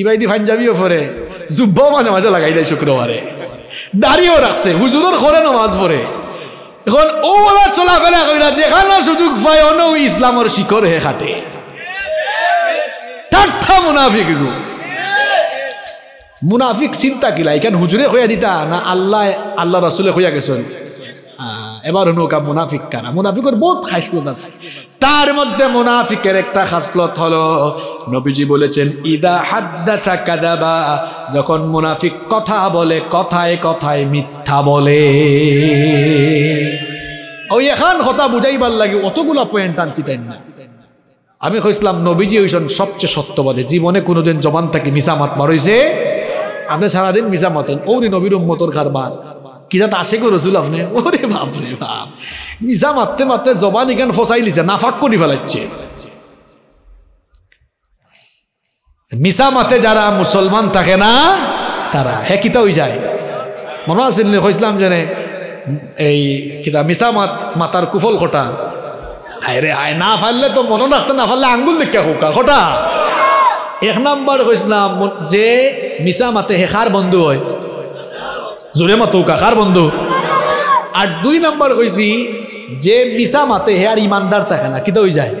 ইবাইদি পাঞ্জাবিও পরে জুব্বাও মাঝে মাঝে লাগাই দেয় শুক্রবারে দাঁড়িয়েও রাখছে হুজুরের ঘরে নামাজ পড়ে এখন ওরা চলাফেরা না যেখানে সুযোগ পায় অন্য ইসলামের শিখর হে খাতে ঠাট্টা মুনাফিক গু মুনাফিক চিন্তা কিলা এখান হুজুরে হইয়া দিতা না আল্লাহ আল্লাহ রাসুলে হইয়া গেছেন এবার নৌকা মুনাফিক কারা মুনাফিকের বহুত খাসলত আছে তার মধ্যে মুনাফিকের একটা খাসলত হলো নবীজি বলেছেন ইদা হাদ্দাথা কাদাবা যখন মুনাফিক কথা বলে কথায় কথায় মিথ্যা বলে ওই এখান কথা বুঝাইবার লাগে অতগুলা পয়েন্ট আনছি তাই না আমি কইছিলাম নবীজি হইছেন সবচেয়ে সত্যবাদী জীবনে কোনোদিন জবান থাকি মিসামাত মারইছে আপনি সারাদিন মিসামাতেন ওরি নবীর মতন কারবার কিজাত আসে গো রসুল আপনি ওরে বাপ রে বাপ মিশা মারতে মারতে জবান এখান ফসাই লিছে নাফাক করি ফেলাচ্ছে মিশা মাতে যারা মুসলমান থাকে না তারা হে কিতা ওই যায় মনে আছে কইসলাম জানে এই কিতা মাত মাতার কুফল খটা হায় রে হায় না ফাললে তো মনে রাখতে না ফাললে আঙ্গুল দেখা হুকা খটা এক নাম্বার কইসলাম যে মিসা মাতে হেখার বন্ধু হয় জোরে মতো কাকার বন্ধু আর দুই নম্বর হয়েছি যে মিসা মাতে হে আর ইমানদার থাকে না কিতা ওই যায়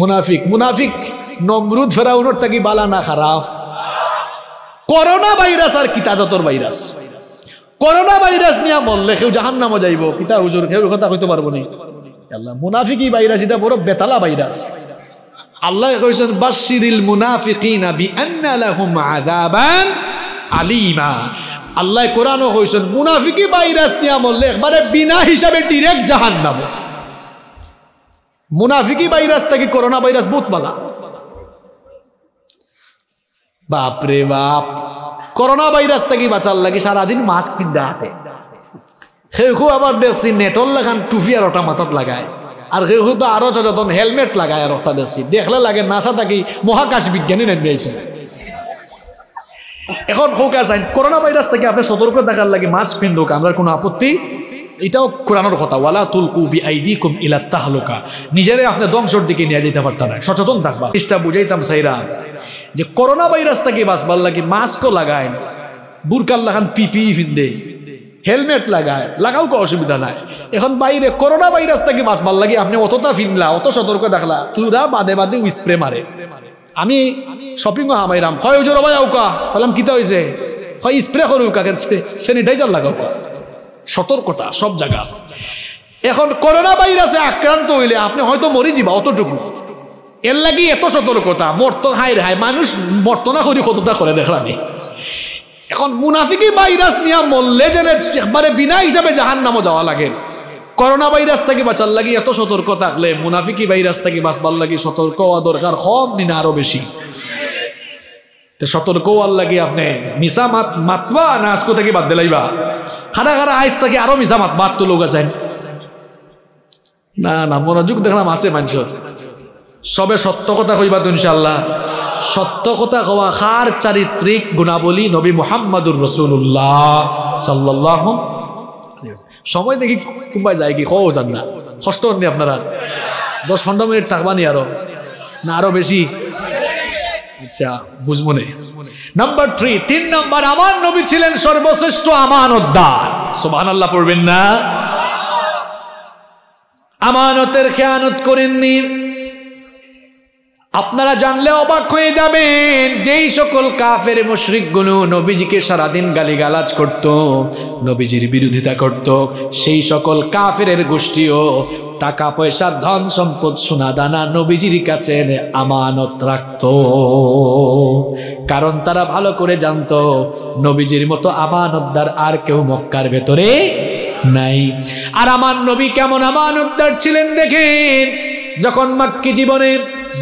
মুনাফিক মুনাফিক নমরুদ উনোর থাকি বালা না খারাপ করোনা ভাইরাস আর কিতা যতর ভাইরাস করোনা ভাইরাস নিয়ে মরলে কেউ জাহান নামও যাইব কিতা হুজুর কেউ কথা কইতে পারবো নি আল্লাহ মুনাফিকি ভাইরাস এটা বড় বেতালা ভাইরাস আল্লাহ কইছেন বাশিরিল মুনাফিকিনা বিআন্না লাহুম আযাবান আলিমা আল্লাহ কোরআনও হয়েছেন মুনাফিকি বাইরাস নিয়ামল্লে মানে বিনা হিসাবে ডিরেক্ট জাহান নাম মুনাফিকি ভাইরাস থাকি করোনা ভাইরাস বহুত বালা বাপরে বাপ করোনা ভাইরাস থেকে বাঁচার লাগে সারাদিন মাস্ক পিন্দা আছে সেখু আবার দেখছি নেটল লেখান টুফি আর ওটা মাথাত লাগায় আর সেখু তো আরো যতন হেলমেট লাগায় আর ওটা দেখছি দেখলে লাগে নাসা থাকি মহাকাশ বিজ্ঞানী নেট আইসে এখন হোক আসাইন করোনা ভাইরাস থেকে আপনি সতর্ক দেখার লাগে মাস্ক পিন্ধুক আমরা কোনো আপত্তি এটাও কোরআনের কথা ওয়ালা তুলকু বি আইডি কুম ইলা তাহলুকা নিজেরাই আপনি ধ্বংসর দিকে নিয়ে যেতে পারতেন না সচেতন থাকবা চেষ্টা বুঝাইতাম সাইরা যে করোনা ভাইরাস থেকে বাঁচবার লাগে মাস্কও লাগায় বুরকার লাগান পিপি ফিন্দে হেলমেট লাগায় লাগাও কো অসুবিধা নাই এখন বাইরে করোনা ভাইরাস থেকে বাঁচবার লাগে আপনি অতটা ফিনলা অত সতর্ক দেখলা তুরা বাদে বাদে স্প্রে মারে আমি শপিং হামাই রাম হয় ওজোর ভাই উকা বললাম কিতা হয়েছে হয় স্প্রে উকা কেন স্যানিটাইজার লাগাউকা সতর্কতা সব জায়গা এখন করোনা ভাইরাসে আক্রান্ত হইলে আপনি হয়তো মরি যাবা অতটুকু এর লাগি এত সতর্কতা মর্তন হাই হাই মানুষ মর্তনা করি কতটা করে দেখলাম এখন মুনাফিকি ভাইরাস নিয়ে মরলে যেন একবারে বিনা হিসাবে জাহান নামও যাওয়া লাগে করোনা ভাইরাস থেকে বাঁচার লাগে এত সতর্ক থাকলে মুনাফিকি ভাইরাস থেকে বাঁচবার লাগি সতর্ক হওয়া দরকার কম দিন আরো বেশি সতর্ক হওয়ার লাগে আপনি মিশা মাত মাতবা না আজকে থেকে বাদ দিলাইবা খারা খারা আইস থেকে আরো মিশা মাত মাত তো লোক আছেন না না মনোযোগ দেখলাম আছে মানুষ সবে সত্য কথা কইবা তো ইনশাল্লাহ সত্য কথা কওয়া খার চারিত্রিক গুণাবলী নবী মোহাম্মদুর রসুল্লাহ সাল্লাহ সময় দেখি কুম্বাই যায় কি কও যান না কষ্ট নেই আপনারা দশ পনেরো মিনিট থাকবা নি আরো না আরো বেশি আচ্ছা বুঝবো নে নাম্বার থ্রি তিন নাম্বার আমার নবী ছিলেন সর্বশ্রেষ্ঠ আমানতদার সোভান আল্লাহ পড়বেন না আমানতের খেয়ানত করেননি আপনারা জানলে অবাক হয়ে যাবেন যেই সকল কাফের মুশরিকগুলো নবীজিকে সারাদিন গালিগালাজ করত নবীজির বিরোধিতা করত সেই সকল কাফের গোষ্ঠীও টাকা পয়সা ধন সম্পদ সোনা দানা নবীজির কাছে এনে আমানত রাখত কারণ তারা ভালো করে জানত নবীজির মতো আমানতদার আর কেউ মক্কার ভেতরে নাই আর আমার নবী কেমন আমানতদার ছিলেন দেখেন যখন মাক্কি জীবনে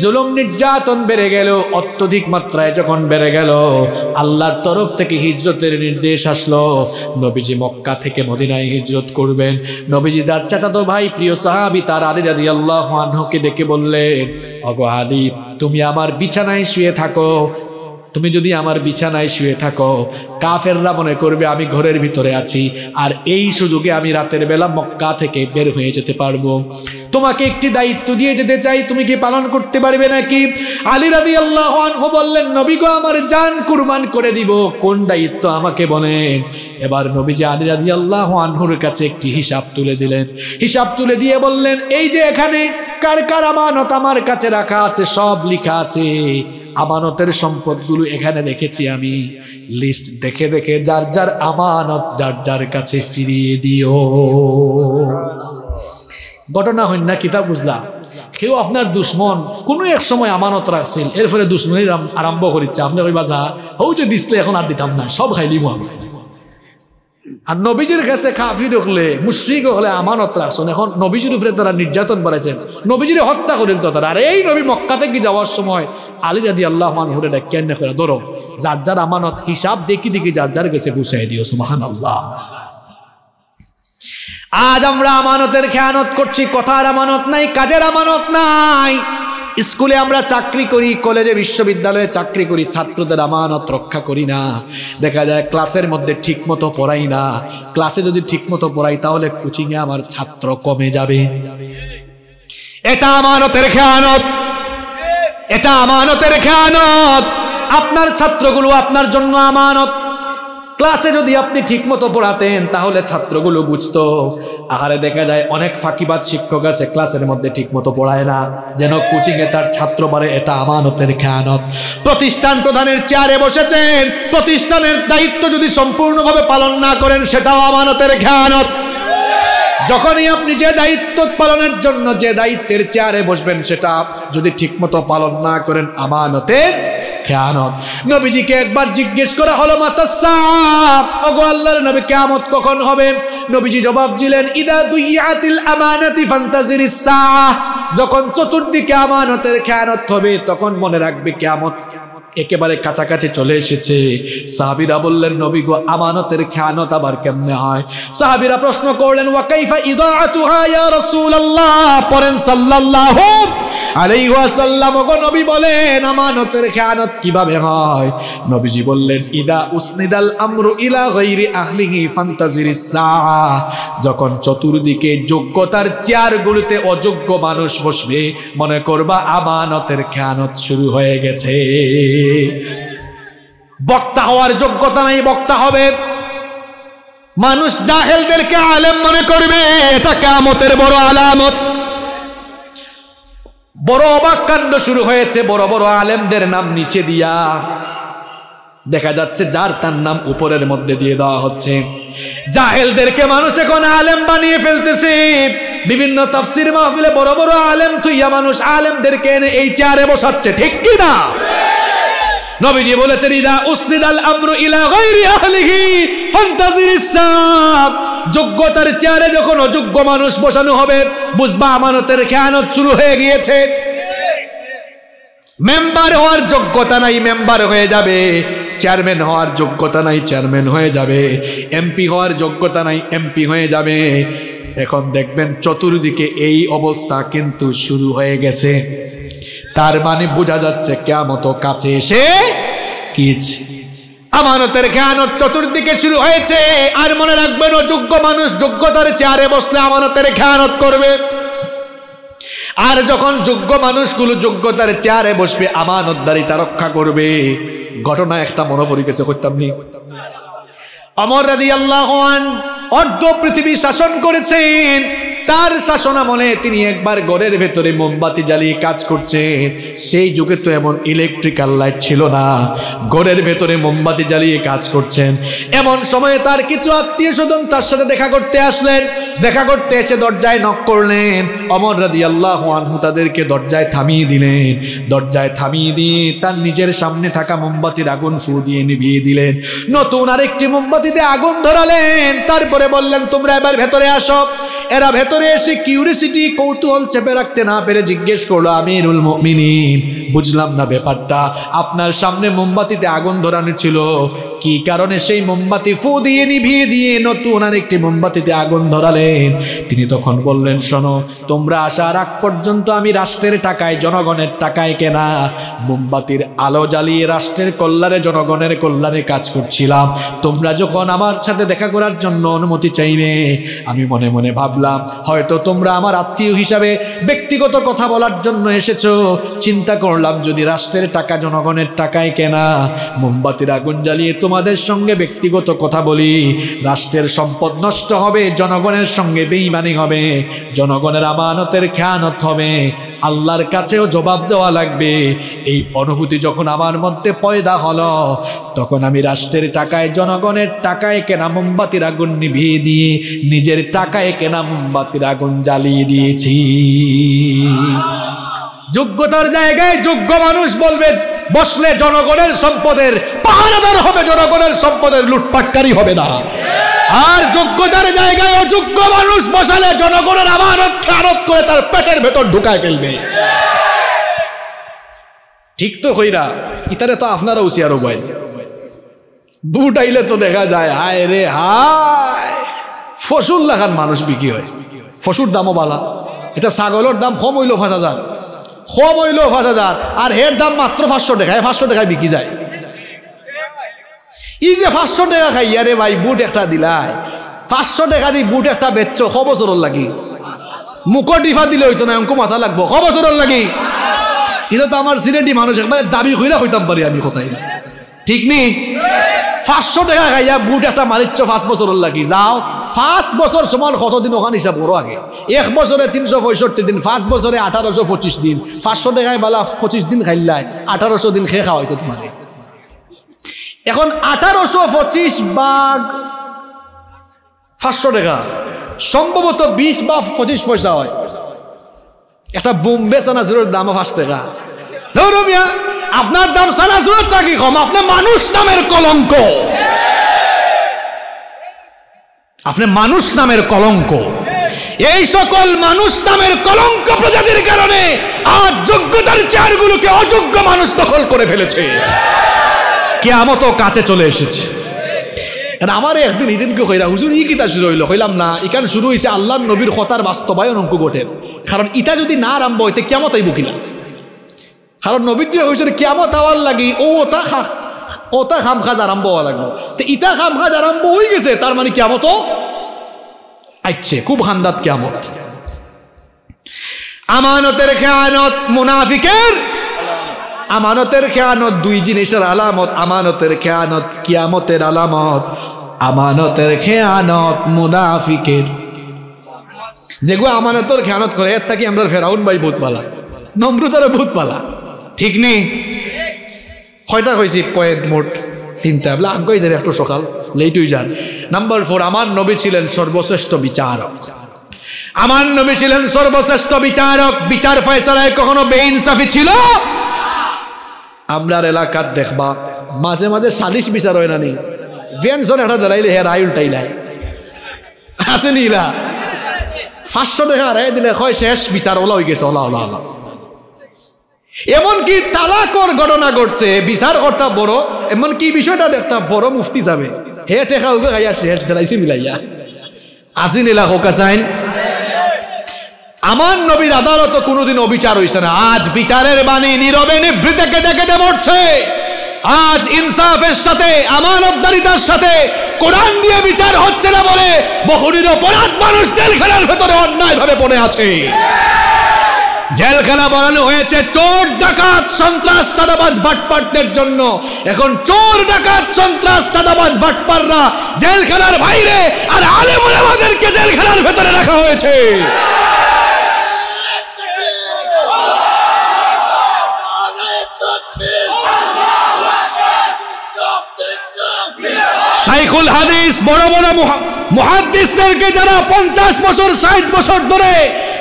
জুলুম নির্যাতন বেড়ে গেল অত্যধিক মাত্রায় যখন বেড়ে গেল আল্লাহর তরফ থেকে হিজরতের নির্দেশ আসলো নবীজি মক্কা থেকে মদিনায় হিজরত করবেন নবীজি দার চাচাতো ভাই প্রিয় সাহাবি তার আলী রাজি আল্লাহকে ডেকে বললেন অগো আলী তুমি আমার বিছানায় শুয়ে থাকো তুমি যদি আমার বিছানায় শুয়ে থাকো কাফেররা মনে করবে আমি ঘরের ভিতরে আছি আর এই সুযোগে আমি রাতের বেলা মক্কা থেকে বের হয়ে যেতে পারবো তোমাকে একটি দায়িত্ব দিয়ে যেতে চাই তুমি কি পালন করতে পারবে নাকি আলী রাদি আল্লাহ বললেন নবী গো আমার যান কুরবান করে দিব কোন দায়িত্ব আমাকে বলেন এবার নবী যে আলী রাদি আল্লাহ আনহুর কাছে একটি হিসাব তুলে দিলেন হিসাব তুলে দিয়ে বললেন এই যে এখানে কার কার আমানত আমার কাছে রাখা আছে সব লিখা আছে আমানতের সম্পদগুলো এখানে রেখেছি আমি লিস্ট দেখে দেখে যার যার আমানত যার যার কাছে ফিরিয়ে দিও ঘটনা হইন না কিতাব বুঝলা কেউ আপনার দুশ্মন কোনো এক সময় আমানত রাখছিল এর ফলে দুশ্মনী আরম্ভ করিচ্ছে আপনি ওই বাজা হৌ যে দিসলে এখন আর দিতাম না সব খাইলি আমি আর নবীজির কাছে কাফি হলে মুশ্রিক হলে আমানত রাখছেন এখন নবীজির উপরে তারা নির্যাতন বাড়াইছেন নবীজির হত্যা করিল তো তারা আর এই নবী মক্কাতে কি যাওয়ার সময় আলী রাদি আল্লাহ হুরে কেন করে ধরো যার যার আমানত হিসাব দেখি দেখি যার যার কাছে বুঝাই দিও সুমাহান আল্লাহ আজ আমরা আমানতের খেয়ানত করছি কথার আমানত নাই কাজের আমানত নাই স্কুলে আমরা চাকরি করি কলেজে বিশ্ববিদ্যালয়ে চাকরি করি ছাত্রদের আমানত রক্ষা করি না দেখা যায় ক্লাসের মধ্যে ঠিকমতো পড়াই না ক্লাসে যদি ঠিকমতো পড়াই তাহলে কোচিংয়ে আমার ছাত্র কমে যাবে এটা আমানতের খেয়ানত এটা আমানতের খেয়ানত আপনার ছাত্রগুলো আপনার জন্য আমানত ক্লাসে যদি আপনি ঠিকমতো পড়াতেন তাহলে ছাত্রগুলো বুঝত আহারে দেখা যায় অনেক ফাঁকিবাদ শিক্ষক আছে ক্লাসের মধ্যে ঠিকমতো পড়ায় না যেন কোচিং এ তার ছাত্র মারে এটা আমানতের খেয়ানত প্রতিষ্ঠান প্রধানের চেয়ারে বসেছেন প্রতিষ্ঠানের দায়িত্ব যদি সম্পূর্ণভাবে পালন না করেন সেটাও আমানতের খেয়ানত যখনই আপনি যে দায়িত্ব পালনের জন্য যে দায়িত্বের চেয়ারে বসবেন সেটা যদি ঠিকমতো পালন না করেন আমানতের খেয়ানত নবীজিকে একবার জিজ্ঞেস করা হলো মাতাসাপ ওগো আল্লাহর নবী কেয়ামত কখন হবে নবীজি জবাব দিলেন ইদা দুইয়াতিল আমানাতি ফান্তাজির যখন চতুর্দিকে আমানতের খেয়ানত হবে তখন মনে রাখবে কেয়ামত একেবারে কাছাকাছি চলে এসেছে সাহাবিরা বললেন নবী গো আমানতের খেয়ানত আবার কেমনে হয় সাহাবিরা প্রশ্ন করলেন ওয়াকাইফা ইদাআতুহা ইয়া রাসূলুল্লাহ পড়েন সাল্লাল্লাহু আলাইহি ওয়াসাল্লাম গো নবী বলেন আমানতের খেয়ানত কিভাবে হয় নবীজি বললেন ইদা উসনিদাল আমরু ইলা গায়রি আহলিহি ফান্তাজিরি সাআ যখন চতুর্দিকে যোগ্যতার চেয়ার গুলোতে অযোগ্য মানুষ বসবে মনে করবা আমানতের খেয়ানত শুরু হয়ে গেছে বক্তা হওয়ার যোগ্যতা নাই বক্তা হবে মানুষ জাহেলদেরকে আলেম মনে করবে এটা কেমতের বড় আলামত বড় অবাক কাণ্ড শুরু হয়েছে বড় বড় আলেমদের নাম নিচে দিয়া দেখা যাচ্ছে যার তার নাম উপরের মধ্যে দিয়ে দেওয়া হচ্ছে জাহেলদেরকে মানুষ এখন আলেম বানিয়ে ফেলতেছে বিভিন্ন তফসির মাহফিলে বড় বড় আলেম থুইয়া মানুষ আলেমদেরকে এনে এই চেয়ারে বসাচ্ছে ঠিক কিনা না নবীজি বলেছেন ইদা উসনিদাল আমরু ইলা গায়রি আহলিহি ফান্তাজিরিস সাব যোগ্যতার চেয়ারে যখন অযোগ্য মানুষ বসানো হবে বুঝবা আমানতের খেয়ানত শুরু হয়ে গিয়েছে মেম্বার হওয়ার যোগ্যতা নাই মেম্বার হয়ে যাবে চেয়ারম্যান হওয়ার যোগ্যতা নাই চেয়ারম্যান হয়ে যাবে এমপি হওয়ার যোগ্যতা নাই এমপি হয়ে যাবে এখন দেখবেন চতুর্দিকে এই অবস্থা কিন্তু শুরু হয়ে গেছে তার মানে বোঝা যাচ্ছে কেমত কাছে এসে কিছু আমানতের খেয়ানত চতুর্দিকে শুরু হয়েছে আর মনে রাখবেন অযোগ্য মানুষ যোগ্যতার চেয়ারে বসলে আমানতের খেয়ানত করবে আর যখন যোগ্য মানুষগুলো যোগ্যতার চেয়ারে বসবে আমানতদারিতা রক্ষা করবে ঘটনা একটা মনে পড়ে গেছে করতাম নি অমর রাদি আল্লাহ অর্ধ পৃথিবী শাসন করেছেন তার শাসনামলে তিনি একবার ঘরের ভেতরে মোমবাতি জ্বালিয়ে কাজ করছে সেই যুগে তো এমন ইলেকট্রিক্যাল লাইট ছিল না ঘরের ভেতরে মোমবাতি জ্বালিয়ে কাজ করছেন এমন সময়ে তার কিছু আত্মীয় স্বজন তার সাথে দেখা করতে আসলেন দেখা করতে এসে দরজায় নক করলেন অমর রাদি আল্লাহ আনহু তাদেরকে দরজায় থামিয়ে দিলেন দরজায় থামিয়ে দিয়ে তার নিজের সামনে থাকা মোমবাতির আগুন ফু দিয়ে নিভিয়ে দিলেন নতুন আরেকটি মোমবাতিতে আগুন ধরালেন তারপরে বললেন তোমরা এবার ভেতরে আসো এরা ভেতরে এসে কিউরিসিটি কৌতূহল চেপে রাখতে না পেরে জিজ্ঞেস করলো আমিরুল মিনি বুঝলাম না ব্যাপারটা আপনার সামনে মোমবাতিতে আগুন ধরানো ছিল কি কারণে সেই মোমবাতি ফু দিয়ে নিভিয়ে দিয়ে নতুন আরেকটি মোমবাতিতে আগুন ধরালেন পারবেন তিনি তখন বললেন শোনো তোমরা আসার আগ পর্যন্ত আমি রাষ্ট্রের টাকায় জনগণের টাকায় কেনা মোমবাতির আলো জ্বালিয়ে রাষ্ট্রের কল্যাণে জনগণের কল্যাণে কাজ করছিলাম তোমরা যখন আমার সাথে দেখা করার জন্য অনুমতি চাইবে আমি মনে মনে ভাবলাম হয়তো তোমরা আমার আত্মীয় হিসাবে ব্যক্তিগত কথা বলার জন্য এসেছ চিন্তা করলাম যদি রাষ্ট্রের টাকা জনগণের টাকায় কেনা মোমবাতির আগুন জ্বালিয়ে তোমাদের সঙ্গে ব্যক্তিগত কথা বলি রাষ্ট্রের সম্পদ নষ্ট হবে জনগণের সঙ্গে বেইমানি হবে জনগণের আমানতের খেয়ানত হবে আল্লাহর কাছেও জবাব দেওয়া লাগবে এই অনুভূতি যখন আমার মধ্যে পয়দা হলো তখন আমি রাষ্ট্রের টাকায় জনগণের টাকায় কেনা মোমবাতির আগুন নিভিয়ে দিয়ে নিজের টাকায় কেনা মোমবাতির আগুন জ্বালিয়ে দিয়েছি যোগ্যতার জায়গায় যোগ্য মানুষ বলবেন বসলে জনগণের সম্পদের পাহারাদার হবে জনগণের সম্পদের লুটপাটকারী হবে না আর যোগ্যতার জায়গায় অযোগ্য মানুষ বসালে জনগণের আমানত খারত করে তার পেটের ভেতর ঢুকায় ফেলবে ঠিক তো হইরা ইতারে তো আপনারা আরো বয় বুট আইলে তো দেখা যায় হায় রে হায় ফসুর লাখান মানুষ বিক্রি হয় ফসুর দামও বালা এটা ছাগলের দাম কম হইল পাঁচ হাজার সব হইল পাঁচ হাজার আর এর দাম মাত্র পাঁচশো টাকা পাঁচশো টাকায় বিকি যায় ই যে পাঁচশো টাকা খাই আরে ভাই বুট একটা দিলাই পাঁচশো টাকা দি বুট একটা বেচছ ক বছর লাগি মুখ টিফা দিলে হইতো না অঙ্ক মাথা লাগবো ক বছর লাগি এটা তো আমার সিনেটি মানুষ একবার দাবি হইলে হইতাম পারি আমি কোথায় ঠিক নি পাঁচশো টাকা খাইয়া বুট এটা মারিচ্ছ পাঁচ বছর লাগি যাও পাঁচ বছর সমান কতদিন ওখানে হিসাব করো আগে এক বছরে তিনশো পঁয়ষট্টি দিন পাঁচ বছরে আঠারোশো পঁচিশ দিন পাঁচশো টাকায় বেলা পঁচিশ দিন খাইলায় আঠারোশো দিন খেয়ে খাওয়া হইতো তোমার এখন আঠারোশো পঁচিশ বাঘ পাঁচশো টাকা সম্ভবত বিশ বা পঁচিশ পয়সা হয় একটা বোম্বে চানাচুরের দাম পাঁচ টাকা ধরো মিয়া আপনার দাম সারা সুরত থাকি কম আপনি মানুষ নামের কলঙ্ক আপনি মানুষ নামের কলঙ্ক এই সকল মানুষ নামের কলঙ্ক প্রজাতির কারণে আজ যোগ্যতার চেয়ারগুলোকে অযোগ্য মানুষ দখল করে ফেলেছে কেয়ামতো কাছে চলে এসেছে আমার একদিন ইদিনকে কইরা হুজুর ই কিতা শুরু হইলো হইলাম না এখানে শুরু হয়েছে আল্লাহ নবীর কথার বাস্তবায়ন অঙ্ক ঘটে কারণ ইটা যদি না আরম্ভ হইতে কেমতাই আইব কারণ নবীজি হয়েছিল কেমত আওয়ার লাগি ও তা খা তা খাম খাজ আরম্ভ হওয়া লাগলো তো ইটা খাম খাজ আরম্ভ হয়ে গেছে তার মানে কেমত আইচ্ছে খুব হান্দাত কেমত আমানতের খেয়ানত মুনাফিকের আমানতের খেয়ানত দুই জিনিসের আলামত আমানতের খেয়ানত কিয়ামতের আলামত আমানতের খেয়ানত মুনাফিকের যেগুলো আমানতের খেয়ানত করে এর থাকি আমরা ফেরাউন ভাই ভূতপালা নম্রতারে ভূতপালা ঠিক নেই কয়টা কইছি পয়েন্ট মোট তিনটা বলে আগ্রহী ধরে একটু সকাল হয়ে যান নাম্বার ফোর আমার নবী ছিলেন সর্বশ্রেষ্ঠ বিচারক আমার নবী ছিলেন সর্বশ্রেষ্ঠ বিচারক বিচার ফয়সালায় কখনো বেইনসাফি ছিল আমরার এলাকার দেখবা মাঝে মাঝে সালিস বিচার হয় না নি পেনশন একটা দাঁড়াইলে হ্যাঁ রায় উল্টাইলাই আছে নিলা টাকা রায় দিলে হয় শেষ বিচার ওলা হয়ে গেছে ওলা ওলা ওলা এমনকি তালাকর ঘটনা ঘটছে বিচার কর্তা বড় এমন কি বিষয়টা দেখতা বড় মুফতি যাবে হে টেকা উগে খাইয়া শেষ দেলাইছে মিলাইয়া আসিন এলাকা কাসাইন আমার নবীর আদালত কোনোদিন অবিচার হয়েছে না আজ বিচারের বাণী নীরবে নিভৃতে দেখে দে মরছে আজ ইনসাফের সাথে আমানতদারিতার সাথে কোরআন দিয়ে বিচার হচ্ছে না বলে বহুদিন অপরাধ মানুষ জেলখানার ভেতরে অন্যায়ভাবে পড়ে আছে জেলখানা বানানো হয়েছে চোর ডাকাত সন্ত্রাস চাঁদাবাজ বাটপাটদের জন্য এখন চোর ডাকাত সন্ত্রাস চাঁদাবাজ ভাটপাররা জেলখানার বাইরে আর আলেম আমাদেরকে জেলখানার ভেতরে রাখা হয়েছে সাইকুল হাদিস বড় বড় মুহাদ্দিসদেরকে যারা পঞ্চাশ বছর ষাট বছর ধরে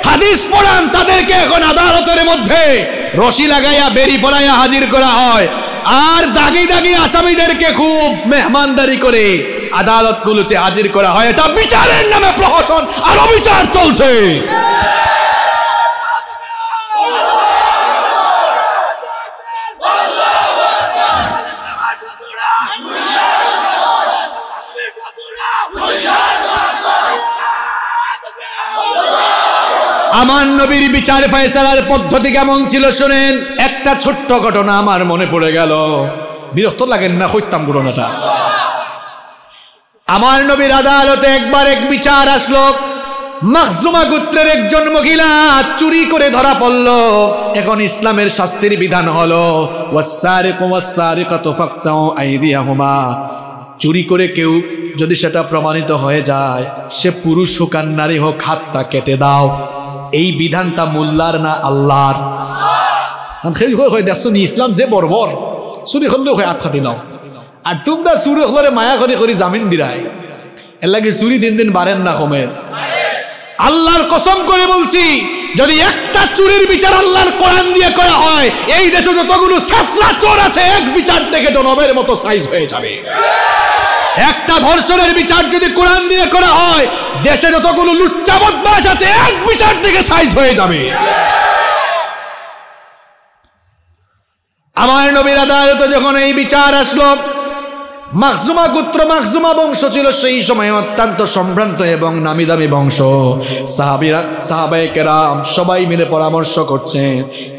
হাদিস পড়ান তাদেরকে এখন আদালতের মধ্যে রশি লাগাইয়া বেরি পড়াইয়া হাজির করা হয় আর দাগি দাগি আসামিদেরকে খুব মেহমানদারি করে আদালত গুলোতে হাজির করা হয় এটা বিচারের নামে প্রহসন আর অবিচার চলছে আমার নবীর বিচার ফয়সালার পদ্ধতি কেমন ছিল শোনেন একটা ছোট্ট ঘটনা আমার মনে পড়ে গেল বিরক্ত লাগেন না হইতাম ঘটনাটা আমার নবীর আদালতে একবার এক বিচার আসলো মাহজুমা গোত্রের একজন মহিলা চুরি করে ধরা পড়ল এখন ইসলামের শাস্তির বিধান হলো চুরি করে কেউ যদি সেটা প্রমাণিত হয়ে যায় সে পুরুষ হোক আর নারী হোক হাতটা কেটে দাও এই বিধানটা মোল্লার না আল্লাহর দেখছো নি ইসলাম যে বর্বর চুরি করলেও হয় আচ্ছা দিলাম আর তোমরা চুরি হলে মায়া করে করে জামিন দিরায় এর লাগে চুরি দিন দিন বাড়েন না কমেন আল্লাহর কসম করে বলছি যদি একটা চুরির বিচার আল্লাহর কোরআন দিয়ে করা হয় এই দেশে যতগুলো শেষরা চোর আছে এক বিচার দেখে জনমের মতো সাইজ হয়ে যাবে একটা ধর্ষণের বিচার যদি কোরআন দিয়ে করা হয় দেশের যতগুলো লুচ্চাবত বাস আছে এক বিচার থেকে সাইজ হয়ে যাবে আমার নবীর আদালতে যখন এই বিচার আসলো মাকজুমা গোত্র মাকজুমা বংশ ছিল সেই সময় অত্যন্ত সম্ভ্রান্ত এবং নামি দামি বংশ সাহাবিরা সাহাবায়কেরাম সবাই মিলে পরামর্শ করছেন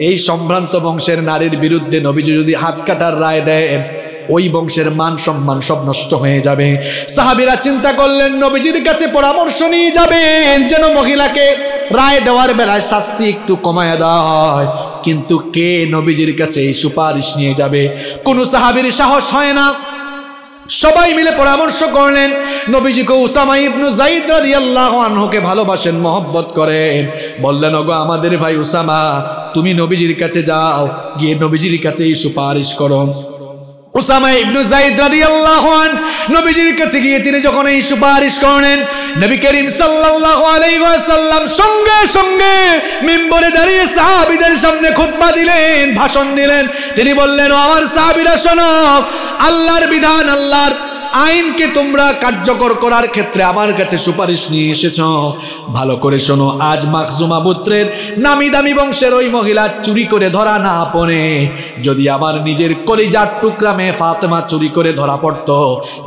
এই সম্ভ্রান্ত বংশের নারীর বিরুদ্ধে নবীজি যদি হাত কাটার রায় দেয় ওই বংশের মান সম্মান সব নষ্ট হয়ে যাবে সাহাবিরা চিন্তা করলেন নবীজির কাছে পরামর্শ নিয়ে যাবেন যেন মহিলাকে রায় দেওয়ার বেলায় শাস্তি একটু কমায় দেওয়া হয় কিন্তু কে নবীজির কাছে এই সুপারিশ নিয়ে যাবে কোনো সাহাবির সাহস হয় না সবাই মিলে পরামর্শ করলেন নবীজিকে উসামা ইবনু জাইদ রাদিয়াল্লাহু আনহুকে ভালোবাসেন মহব্বত করেন বললেন ওগো আমাদের ভাই উসামা তুমি নবীজির কাছে যাও গিয়ে নবীজির কাছে এই সুপারিশ করো উসামা ইবনু জাইদ রাদিয়াল্লাহু আন নবীজির কাছে গিয়ে তিনি যখন এই সুপারিশ করেন নবী করিম সাল্লাল্লাহু আলাইহি ওয়াসাল্লাম সঙ্গে সঙ্গে মিম্বরে দাঁড়িয়ে সাহাবীদের সামনে খুতবা দিলেন ভাষণ দিলেন তিনি বললেন আমার সাহাবীরা শোনো আল্লাহর বিধান আল্লাহর আইনকে তোমরা কার্যকর করার ক্ষেত্রে আমার কাছে সুপারিশ নিয়ে এসেছ ভালো করে শোনো আজ মাকজুমা পুত্রের নামি দামি বংশের ওই মহিলা চুরি করে ধরা না পড়ে যদি আমার নিজের কলিজার টুকরা মেয়ে ফাতেমা চুরি করে ধরা পড়ত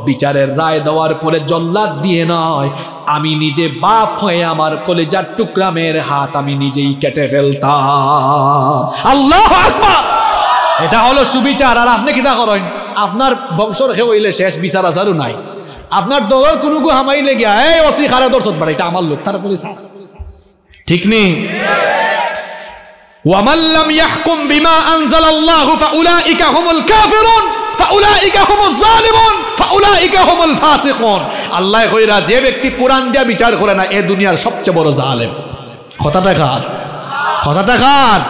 বিচারের রায় দেওয়ার পরে জল্লাদ দিয়ে নয় আমি নিজে বাপ হয়ে আমার কলেজার টুকরা মেয়ের হাত আমি নিজেই কেটে ফেলতাম আল্লাহ এটা হলো সুবিচার আর আপনি কি তা করেন আপনার বংশর সে হইলে শেষ বিচার আচারও নাই আপনার দলের কোনো কু হামাইলে গিয়া এই অসি খারা দর্শন পারে এটা আমার লোক তাড়াতাড়ি সার ঠিক নেই ومن لم يحكم بما أنزل الله فأولئك هم الكافرون فأولئك هم الظالمون هم الفاسقون আল্লাহ কইরা যে ব্যক্তি কোরআন দিয়া বিচার করে না এ দুনিয়ার সবচেয়ে বড় জালেম কথাটা কার কথাটা কার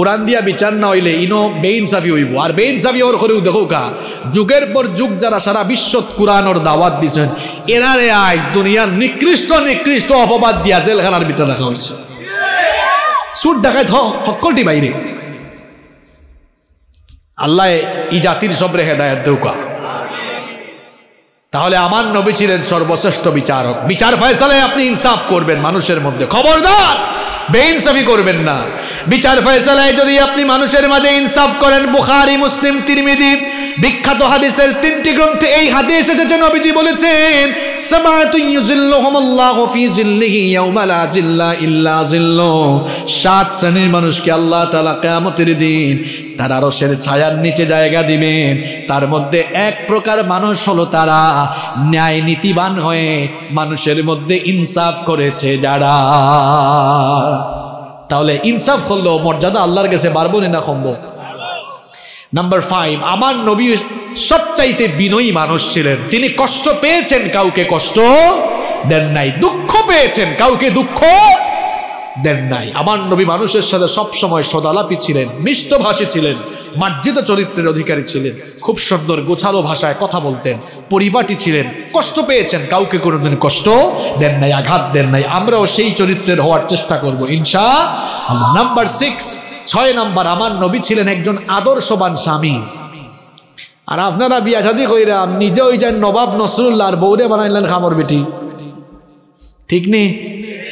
কোরআন দিয়া বিচার না হইলে ইনো বেইনসাফি হইব আর বেইন সাফি ওর করেও দেখো কা যুগের পর যুগ যারা সারা বিশ্বত কোরআনর দাওয়াত দিছেন এরারে আইজ দুনিয়ার নিকৃষ্ট নিকৃষ্ট অপবাদ দিয়া জেলখানার ভিতরে রাখা হয়েছে সুট ধ সকলটি বাইরে আল্লাহ ই জাতির সবরে হেদায়ত দৌকা তাহলে আমার নবী ছিলেন সর্বশ্রেষ্ঠ বিচারক বিচার ফয়সালে আপনি ইনসাফ করবেন মানুষের মধ্যে খবরদার বেইনসাফি করবেন না বিচার ফয়সালায় যদি আপনি মানুষের মাঝে ইনসাফ করেন বুখারি মুসলিম তিরমিদি বিখ্যাত হাদিসের তিনটি গ্রন্থে এই হাদিস এসেছে নবীজি বলেছেন সাত শ্রেণীর মানুষকে আল্লাহ তালা কেয়ামতের দিন তার আরসের ছায়ার নিচে জায়গা দিবেন তার মধ্যে এক প্রকার মানুষ হলো তারা ন্যায় নীতিবান হয়ে মানুষের মধ্যে ইনসাফ করেছে যারা তাহলে ইনসাফ করলো মর্যাদা আল্লাহর কাছে বাড়বো না সম্ভব নাম্বার ফাইভ আমার নবী সবচাইতে বিনয়ী মানুষ ছিলেন তিনি কষ্ট পেয়েছেন কাউকে কষ্ট দেন নাই দুঃখ পেয়েছেন কাউকে দুঃখ দেন নাই আমার নবী মানুষের সাথে সবসময় সদালাপি ছিলেন মিষ্টভাষী ছিলেন মার্জিত চরিত্রের অধিকারী ছিলেন খুব সুন্দর গোছালো ভাষায় কথা বলতেন পরিবাটি ছিলেন কষ্ট পেয়েছেন কাউকে কোনোদিন কষ্ট দেন নাই আঘাত দেন নাই আমরাও সেই চরিত্রের হওয়ার চেষ্টা করব ইনশা নাম্বার সিক্স ছয় নাম্বার আমার নবী ছিলেন একজন আদর্শবান স্বামী আর আপনারা বিয়া শাদি কইরাম নিজে ওই যে নবাব নসরুল্লাহ আর বৌরে বানাইলেন খামর বেটি ঠিক নেই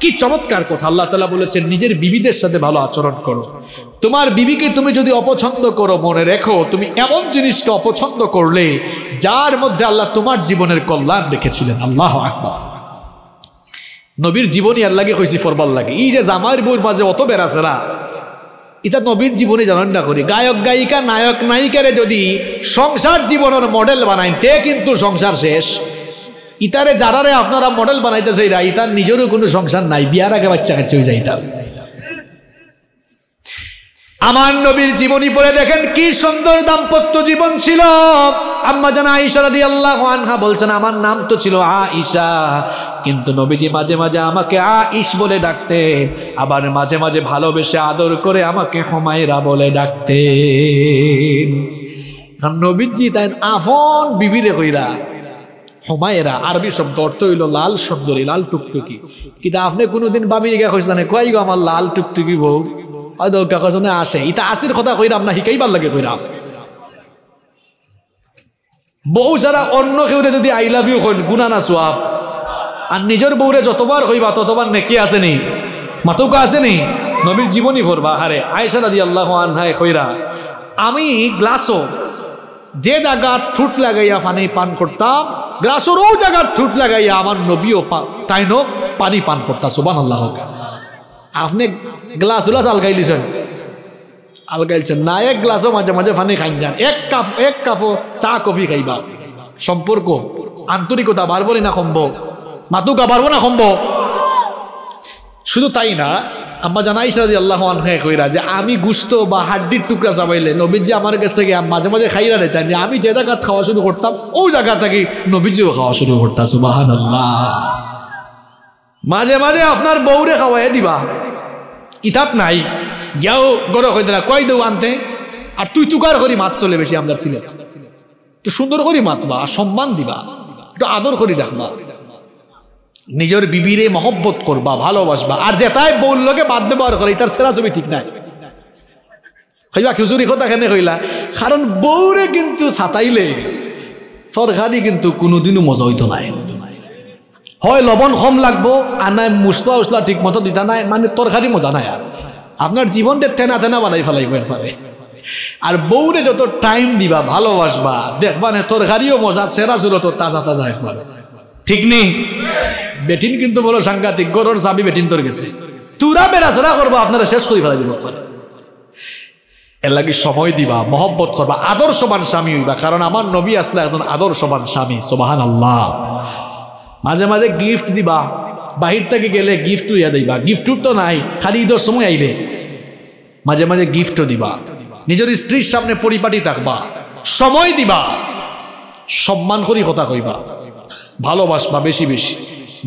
কি চমৎকার কথা আল্লাহ তালা বলেছেন নিজের বিবিদের সাথে ভালো আচরণ করো তোমার বিবিকে তুমি যদি অপছন্দ করো মনে রেখো তুমি এমন জিনিসকে অপছন্দ করলে যার মধ্যে আল্লাহ তোমার জীবনের কল্যাণ রেখেছিলেন আল্লাহ আকবর নবীর জীবনী আল্লাগে হয়েছি ফরবার লাগে এই যে জামাইয়ের বইয়ের মাঝে অত না এটা নবীর জীবনে জানান না করি গায়ক গায়িকা নায়ক নায়িকারে যদি সংসার জীবনের মডেল বানায় তে কিন্তু সংসার শেষ ইতারে যারারে আপনারা মডেল বানাইতে রা ইতার নিজেরও কোনো সংসার নাই বিয়ার আগে বাচ্চা কাচ্চা হয়ে যায় ইতার আমার নবীর জীবনী পড়ে দেখেন কি সুন্দর দাম্পত্য জীবন ছিল আম্মা জানা আইসা রাদি আল্লাহ আনহা বলছেন আমার নাম তো ছিল আইসা কিন্তু নবীজি মাঝে মাঝে আমাকে আইস বলে ডাকতেন আবার মাঝে মাঝে ভালোবেসে আদর করে আমাকে হমায়রা বলে ডাকতেন নবীজি তাই আফন বিবিরে কইরা হোমায়েরা আরবি শব্দ অর্থ হইল লাল শব্দরি লাল টুকটুকি কিন্তু আপনি কোনোদিন বামি গা কইস না কয় গো আমার লাল টুকটুকি বউ হয়তো কাগজ আসে ইটা আসির কথা কইরাম না শিকাইবার লাগে কইরাম বউ যারা অন্য কেউ যদি আই লাভ ইউ কইন গুণা না সোয়াব আর নিজের বউরে যতবার হইবা ততবার নেকি আসেনি মাতুকা নি নবীর জীবনী ভরবা হারে আয়সা দাদি আল্লাহ আনহায় খৈরা আমি গ্লাসও যে জায়গা ঠুট লাগাইয়া পানি পান করতাম গ্লাসের ও জায়গার ঠুট লাগাইয়া আমার নবীও তাই নো পানি পান করতা সুবান আল্লাহ আপনি গ্লাস উলাস আলগাই দিছেন আলগাইছেন না এক গ্লাসও মাঝে মাঝে পানি খাই যান এক কাপ এক কাপও চা কফি খাইবা সম্পর্ক আন্তরিকতা বাড়বো না সম্ভব মাতুকা বাড়বো না সম্ভব শুধু তাই না আম্মা জানাই সাদি আল্লাহ আনহায় কইরা যে আমি গুস্ত বা হাড্ডির টুকরা চাবাইলে নবীজি আমার কাছ থেকে মাঝে মাঝে খাইরা নিতাম যে আমি যে জায়গা খাওয়া শুরু করতাম ও জায়গা থেকে নবীজিও খাওয়া শুরু করতাম সুবাহান মাঝে মাঝে আপনার বউরে খাওয়াই দিবা ইতাপ নাই গিয়াও গরক কই দিলা কয় দেও আনতে আর তুই তুকার করি মাত চলে বেশি আমাদের সিলেট তো সুন্দর করি মাতবা সম্মান দিবা একটু আদর করি ডাকবা নিজের বিবিরে মহব্বত করবা ভালোবাসবা আর যেটাই লোকে বাদ ব্যবহার করে তার সেরা ছবি ঠিক নাই কইবা খিজুরি কথা কেন কইলা কারণ বউরে কিন্তু ছাতাইলে তরকারি কিন্তু কোনোদিনও মজা হইতো নাই হয় লবণ কম লাগবো আর নাই মুসলা উসলা ঠিক মতো দিতা নাই মানে তরকারি মজা নাই আর আপনার জীবনটা তেনা থেনা বানাই ফেলাইব এরপরে আর বউরে যত টাইম দিবা ভালোবাসবা দেখবা না তরকারিও মজা সেরা সুরত তাজা তাজা একবারে ঠিক নেই বেটিন কিন্তু বলো সাংঘাতিক গরুর চাবি বেটিন তোর গেছে তুরা বেড়াচেরা করবো আপনারা শেষ করে ফেলা দিব এর লাগে সময় দিবা মহব্বত করবা আদর্শবান স্বামী হইবা কারণ আমার নবী আসলে একজন আদর্শবান স্বামী সোবাহান আল্লাহ মাঝে মাঝে গিফট দিবা বাহির থেকে গেলে গিফট ইয়া দিবা গিফট তো নাই খালি ঈদের সময় আইলে মাঝে মাঝে গিফটও দিবা নিজের স্ত্রীর সামনে পরিপাটি থাকবা সময় দিবা সম্মান করি কথা কইবা ভালোবাসবা বেশি বেশি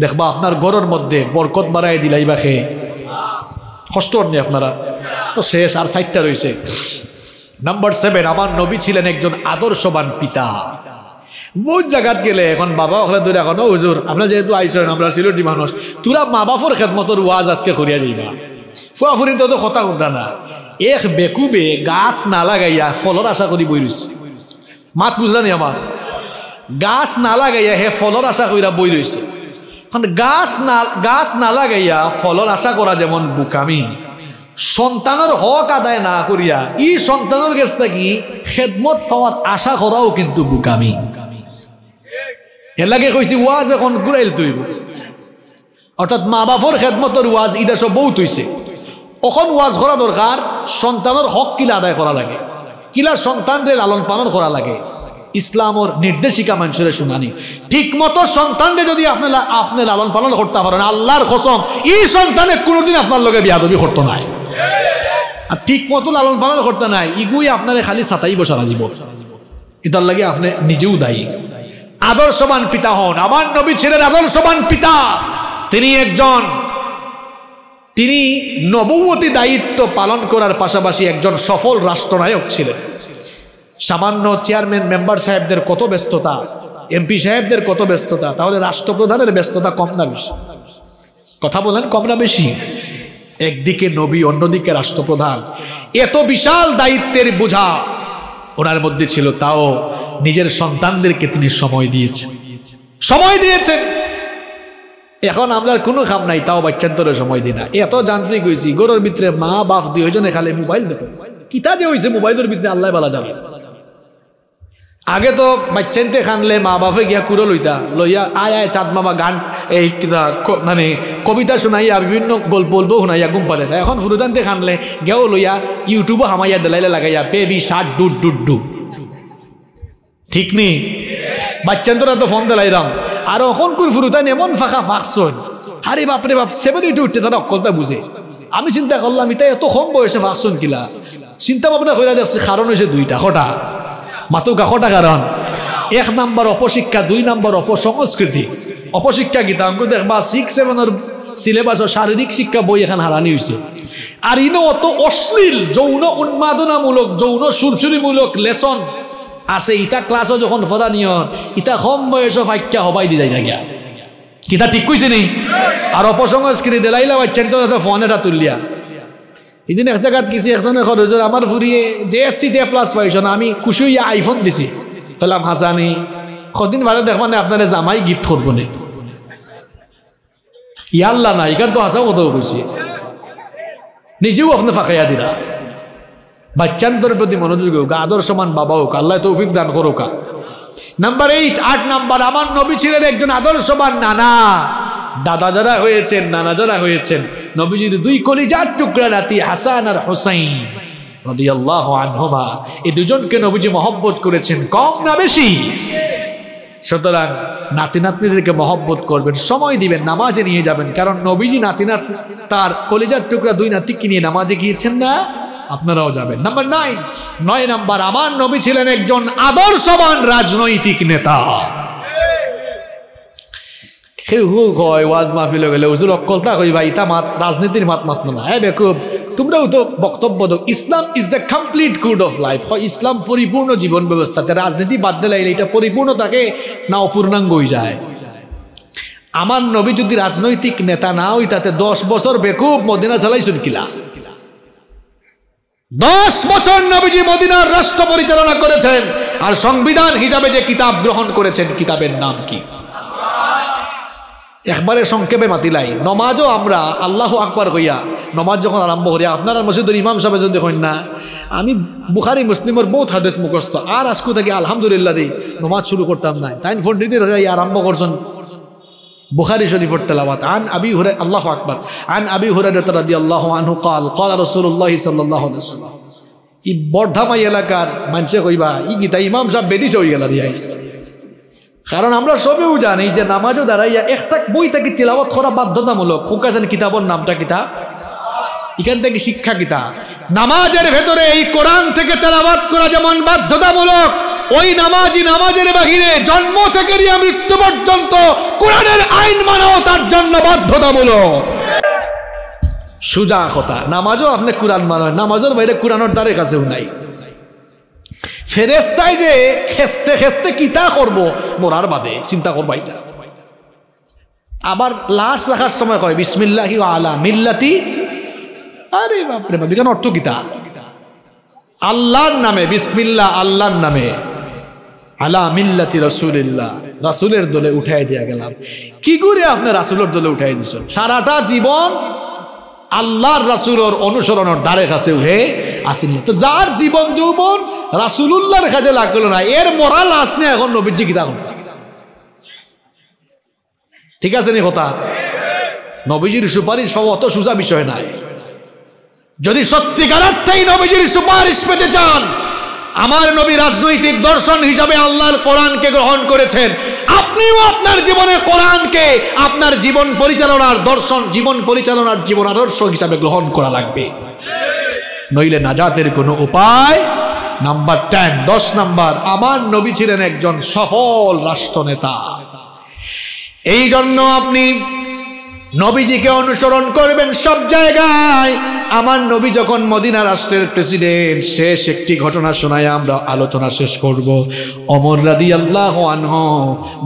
দেখবা আপনার ঘরের মধ্যে বরকত বাড়াই দিলাই বা খেয়ে কষ্ট নেই আপনারা তো শেষ আর সাইটটা রয়েছে নাম্বার সেভেন আমার নবী ছিলেন একজন আদর্শবান পিতা বহুত জায়গাত গেলে এখন বাবা ওখানে তুই এখন হুজুর আপনার যেহেতু আইসেন আমরা সিলেটি মানুষ তোরা মা খেত মতো ওয়াজ আজকে করিয়া যাইবা ফুয়া ফুরি তো কথা উঠা না এক বেকুবে গাছ না লাগাইয়া ফলর আশা করি বইরুছি মাত বুঝলানি আমার গাছ না লাগাইয়া হে ফলর আশা কইরা বই রয়েছে কারণ গাছ না গাছ না লাগাইয়া ফলর আশা করা যেমন বুকামি সন্তানের হক আদায় না করিয়া ই সন্তানের কাছ থেকে খেদমত পাওয়ার আশা করাও কিন্তু বুকামি এলাকে কইছি ওয়াজ এখন ঘুরাইল তুইব অর্থাৎ মা বাপর খেদমতর ওয়াজ ইদা সব বহুত হইছে অখন ওয়াজ করা দরকার সন্তানের হক কিলা আদায় করা লাগে কিলা সন্তানদের লালন পালন করা লাগে ইসলামর নির্দেশিকা মানুষের শুনানি ঠিক মতো সন্তানদের যদি আপনারা আপনি লালন পালন করতে পারেন আল্লাহর হোসম এই সন্তানে কোনোদিন আপনার লোকে বিয়াদবি করতো নাই আর ঠিক মতো লালন পালন করতে নাই ইগুই আপনার খালি সাতাই বসা রাজিব এটার লাগে আপনি নিজেও দায়ী আদর্শবান পিতা হন আমার নবী ছিলেন আদর্শবান পিতা তিনি একজন তিনি নবমতী দায়িত্ব পালন করার পাশাপাশি একজন সফল রাষ্ট্রনায়ক ছিলেন সামান্য চেয়ারম্যান মেম্বার সাহেবদের কত ব্যস্ততা এমপি সাহেবদের কত ব্যস্ততা তাহলে রাষ্ট্রপ্রধানের ব্যস্ততা কম না বেশি কথা বলেন কম না বেশি একদিকে নবী অন্যদিকে রাষ্ট্রপ্রধান এত বিশাল দায়িত্বের বোঝা ওনার মধ্যে ছিল তাও নিজের সন্তানদেরকে তিনি সময় দিয়েছেন সময় দিয়েছেন এখন আমরা কোনো খাম নাই তাও বাচ্চান্তরে সময় দিই না এত যান্ত্রিক হয়েছি গরুর ভিতরে মা বাপ দুইজনে খালে মোবাইল দেয় কিতা যে হয়েছে মোবাইলের ভিতরে আল্লাহ বলা যাবে আগে তো বাচ্চাইতে খানলে মা বাপে গিয়া কুড়ো লইতা লইয়া আয় আয় চাঁদ মামা গান এই মানে কবিতা শোনাইয়া বিভিন্ন বলবো শোনাইয়া গুম পাতে এখন ফুরুদানতে খানলে গেও লইয়া ইউটিউবও হামাইয়া দেলাইলে লাগাইয়া বেবি শার্ট ডুট ডুট ডু ঠিক নি বাচ্চান্তরা তো ফোন দেলাইলাম আর এখন কুল ফুরুদান এমন ফাঁকা ফাঁকছন আরে বাপরে বাপ সেভেন এইটে উঠতে তারা অকলতা বুঝে আমি চিন্তা করলাম এটা এত কম বয়সে ফাঁকছন কিলা চিন্তা ভাবনা কইরা দেখছি কারণ হয়েছে দুইটা হঠাৎ মাতু গাখটা কারণ এক নাম্বার অপশিক্ষা দুই নাম্বার অপসংস্কৃতি অপশিক্ষা গীতা আমি দেখবা সিক্স সেভেনের ও শারীরিক শিক্ষা বই এখানে হারানি হয়েছে আর ইনো অত অশ্লীল যৌন উন্মাদনামূলক যৌন সুরসুরিমূলক লেসন আছে ইতা ক্লাসও যখন ফদা নিয়র ইতা কম বয়স ফাইক্যা হবাই দি যায় না গিয়া কিতা ঠিক কইছে নি আর অপসংস্কৃতি দেলাইলা বাচ্চেন তো ফোন এটা তুললিয়া এদিন এক জায়গাত কিছু একজনে খরচ আমার ফুরিয়ে যে দিয়ে প্লাস পাইছ না আমি কুশুইয়া আইফোন দিছি পেলাম হাসানি কদিন বাদে দেখবা না আপনারা জামাই গিফট করবো না ইয়াল্লা না এখান তো হাসাও কোথাও বলছি নিজেও আপনি ফাঁকাইয়া দিলা বাচ্চান্তরের প্রতি মনোযোগ হোক আদর সমান বাবা হোক আল্লাহ তৌফিক দান করো কা নাম্বার এইট আট নাম্বার আমার নবী ছিলেন একজন আদর্শবান নানা দাদা যারা হয়েছেন নানা যারা হয়েছেন নবীজির দুই কলিজার টুকরা নাতি হাসান আর হোসাইন রদিয়াল্লাহ আনহমা এই দুজনকে নবীজি মহব্বত করেছেন কম না বেশি সুতরাং নাতি নাতনিদেরকে মহব্বত করবেন সময় দিবেন নামাজে নিয়ে যাবেন কারণ নবীজি নাতিনাথ তার কলিজার টুকরা দুই নাতিকে নিয়ে নামাজে গিয়েছেন না আপনারাও যাবেন নাম্বার নাইন নয় নাম্বার আমার নবী ছিলেন একজন আদর্শবান রাজনৈতিক নেতা সেও কয় ওয়াজ মাহফিল গেলে হুজুর অকলতা কইবা ইতা মাত রাজনীতির মাত মাত না হ্যাঁ বেকুব তোমরাও তো বক্তব্য দো Islam is the complete good of life হয় ইসলাম পরিপূর্ণ জীবন ব্যবস্থাতে রাজনীতি বাদ দিলে এটা পরিপূর্ণ থাকে না অপূর্ণাঙ্গ হয়ে যায় আমার নবী যদি রাজনৈতিক নেতা না ওই তাতে দশ বছর বেকুব মদিনা চালাইছুন কিলা দশ বছর নবীজি মদিনার রাষ্ট্র পরিচালনা করেছেন আর সংবিধান হিসাবে যে কিতাব গ্রহণ করেছেন কিতাবের নাম কি একবারে সংক্ষেপে মাতিলাই নমাজও আমরা আল্লাহ আকবার হইয়া নমাজ যখন আরম্ভ করি আপনারা মসজিদের ইমাম সাহেব যদি হইন না আমি বুখারি মুসলিমের বহুত হাদেশ মুখস্থ আর আজকু থেকে আলহামদুলিল্লাহ দিই নমাজ শুরু করতাম না তাই ফোন দিতে আরম্ভ করছেন বুখারি শরীফর তেলাবাত আন আবি হুরে আল্লাহ আকবর আন আবি হুরাদি আল্লাহ আনহু কাল কল রসুল্লাহ সাল্লাহ ই বর্ধামাই এলাকার মানুষে কইবা ই গীতা ইমাম সাহেব বেদিছে ওই গেলা দিয়ে কারণ আমরা সবেও জানি যে নামাজও দাঁড়াইয়া একটা বই থেকে তিলাবত করা বাধ্যতামূলক হুকাছেন কিতাবর নামটা কিতা এখান থেকে শিক্ষা কিতা নামাজের ভেতরে এই কোরআন থেকে তেলাবাদ করা যেমন বাধ্যতামূলক ওই নামাজি নামাজের বাহিরে জন্ম থেকে নিয়ে মৃত্যু পর্যন্ত কোরআনের আইন মানাও তার জন্য বাধ্যতামূলক সুজা কথা নামাজও আপনি কোরআন মানায় নামাজের বাইরে কোরআনের দ্বারে কাছেও নাই ফেরেস্তায় যে খেসতে খেসতে কিতা করব মরার বাদে চিন্তা করবো এটা আবার লাশ রাখার সময় কয় বিসমিল্লাহি আলা মিল্লাতি আরে বাপরে বাপ এখানে অর্থ গীতা আল্লাহর নামে বিসমিল্লা আল্লাহর নামে আলা মিল্লাতি রসুলিল্লাহ রাসুলের দলে উঠাই দিয়া গেলাম কি করে আপনি রাসুলের দলে উঠাই দিচ্ছেন সারাটা জীবন আল্লাহর রাসুলের অনুসরণের দ্বারে কাছে উঠে আসেননি তো যার জীবন যৌবন রাসুলুল্লাহর কাজে লাগলো না এর মরা লাশ নেই এখন নবীর জিগিতা করতে ঠিক আছে নি কথা নবীজির সুপারিশ পাবো অত সোজা বিষয় নাই যদি সত্যিকার অর্থেই নবীজির সুপারিশ পেতে চান আমার নবী রাজনৈতিক দর্শন হিসাবে আল্লাহর কোরআনকে গ্রহণ করেছেন আপনিও আপনার জীবনে কোরআনকে আপনার জীবন পরিচালনার দর্শন জীবন পরিচালনার জীবন আদর্শ হিসাবে গ্রহণ করা লাগবে নইলে নাজাতের কোনো উপায় নাম্বার টেন দশ নাম্বার আমার নবী ছিলেন একজন সফল রাষ্ট্রনেতা এই জন্য আপনি নবীজিকে অনুসরণ করবেন সব জায়গায় আমার নবী যখন মদিনা রাষ্ট্রের প্রেসিডেন্ট শেষ একটি ঘটনা শোনায় আমরা আলোচনা শেষ করব অমর রাদি আল্লাহ আনহ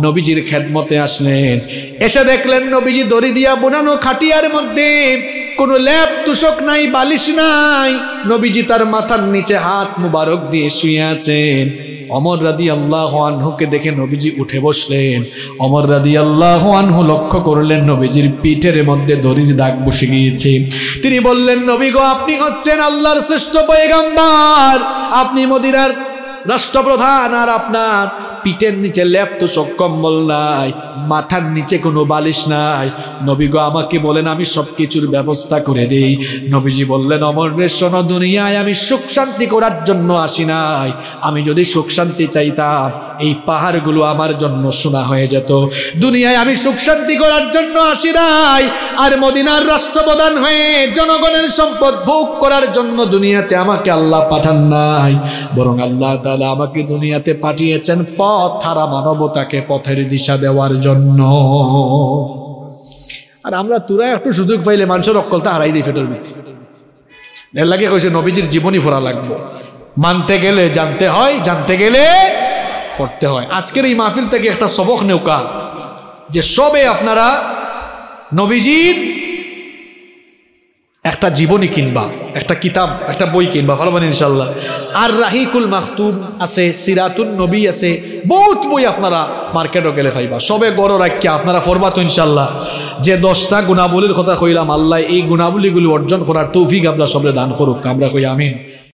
নবীজির খেদমতে আসলেন এসে দেখলেন নবীজি দড়ি দিয়া বোনানো খাটিয়ার মধ্যে কোনো ল্যাব তুষক নাই বালিশ নাই নবীজি তার মাথার নিচে হাত মুবারক দিয়ে শুয়ে আছেন অমর রাদি আল্লাহ আনহুকে দেখে নবীজি উঠে বসলেন অমর রাদি আল্লাহ আনহু লক্ষ্য করলেন নবীজির পিঠের মধ্যে দড়ির দাগ বসে গিয়েছে তিনি বললেন নবী গো আপনি হচ্ছেন আল্লাহর শ্রেষ্ঠ পয়গাম্বার আপনি মদিরার রাষ্ট্রপ্রধান আর আপনার পিঠের নিচে ল্যাপ তো সব কম্বল নাই মাথার নিচে কোনো বালিশ নাই নবী গো আমাকে বলেন আমি সব কিছুর ব্যবস্থা করে দিই নবীজি বললেন অমর রেশন দুনিয়ায় আমি সুখ শান্তি করার জন্য আসি নাই আমি যদি সুখ শান্তি চাইতাম এই পাহাড়গুলো আমার জন্য শোনা হয়ে যেত দুনিয়ায় আমি সুখ শান্তি করার জন্য আসি নাই আর মদিনার রাষ্ট্রপ্রধান হয়ে জনগণের সম্পদ ভোগ করার জন্য দুনিয়াতে আমাকে আল্লাহ পাঠান নাই বরং আল্লাহ তালা আমাকে দুনিয়াতে পাঠিয়েছেন পথ হারা মানবতাকে পথের দিশা দেওয়ার জন্য আর আমরা তুরা একটু সুযোগ পাইলে মানুষের অকলতা হারাই দিই ফেটের ভিতরে এর লাগে কইছে নবীজির জীবনই ফোরা লাগবে মানতে গেলে জানতে হয় জানতে গেলে পড়তে হয় আজকের এই মাহফিল থেকে একটা সবক নেওকা যে সবে আপনারা নবীজির একটা জীবনী কিনবা একটা কিতাব একটা বই কিনবা মানে ইনশাল্লাহ আর রাহিকুল মাহতুম আছে সিরাতুল নবী আছে বহুত বই আপনারা মার্কেটও গেলে ফাইবা সবে গড় রাখিয়া আপনারা ফরবা তো ইনশাল্লাহ যে দশটা গুণাবলীর কথা কইলাম আল্লাহ এই গুণাবলীগুলি অর্জন করার তৌফিক আমরা সবলে দান করুক আমরা কই আমিন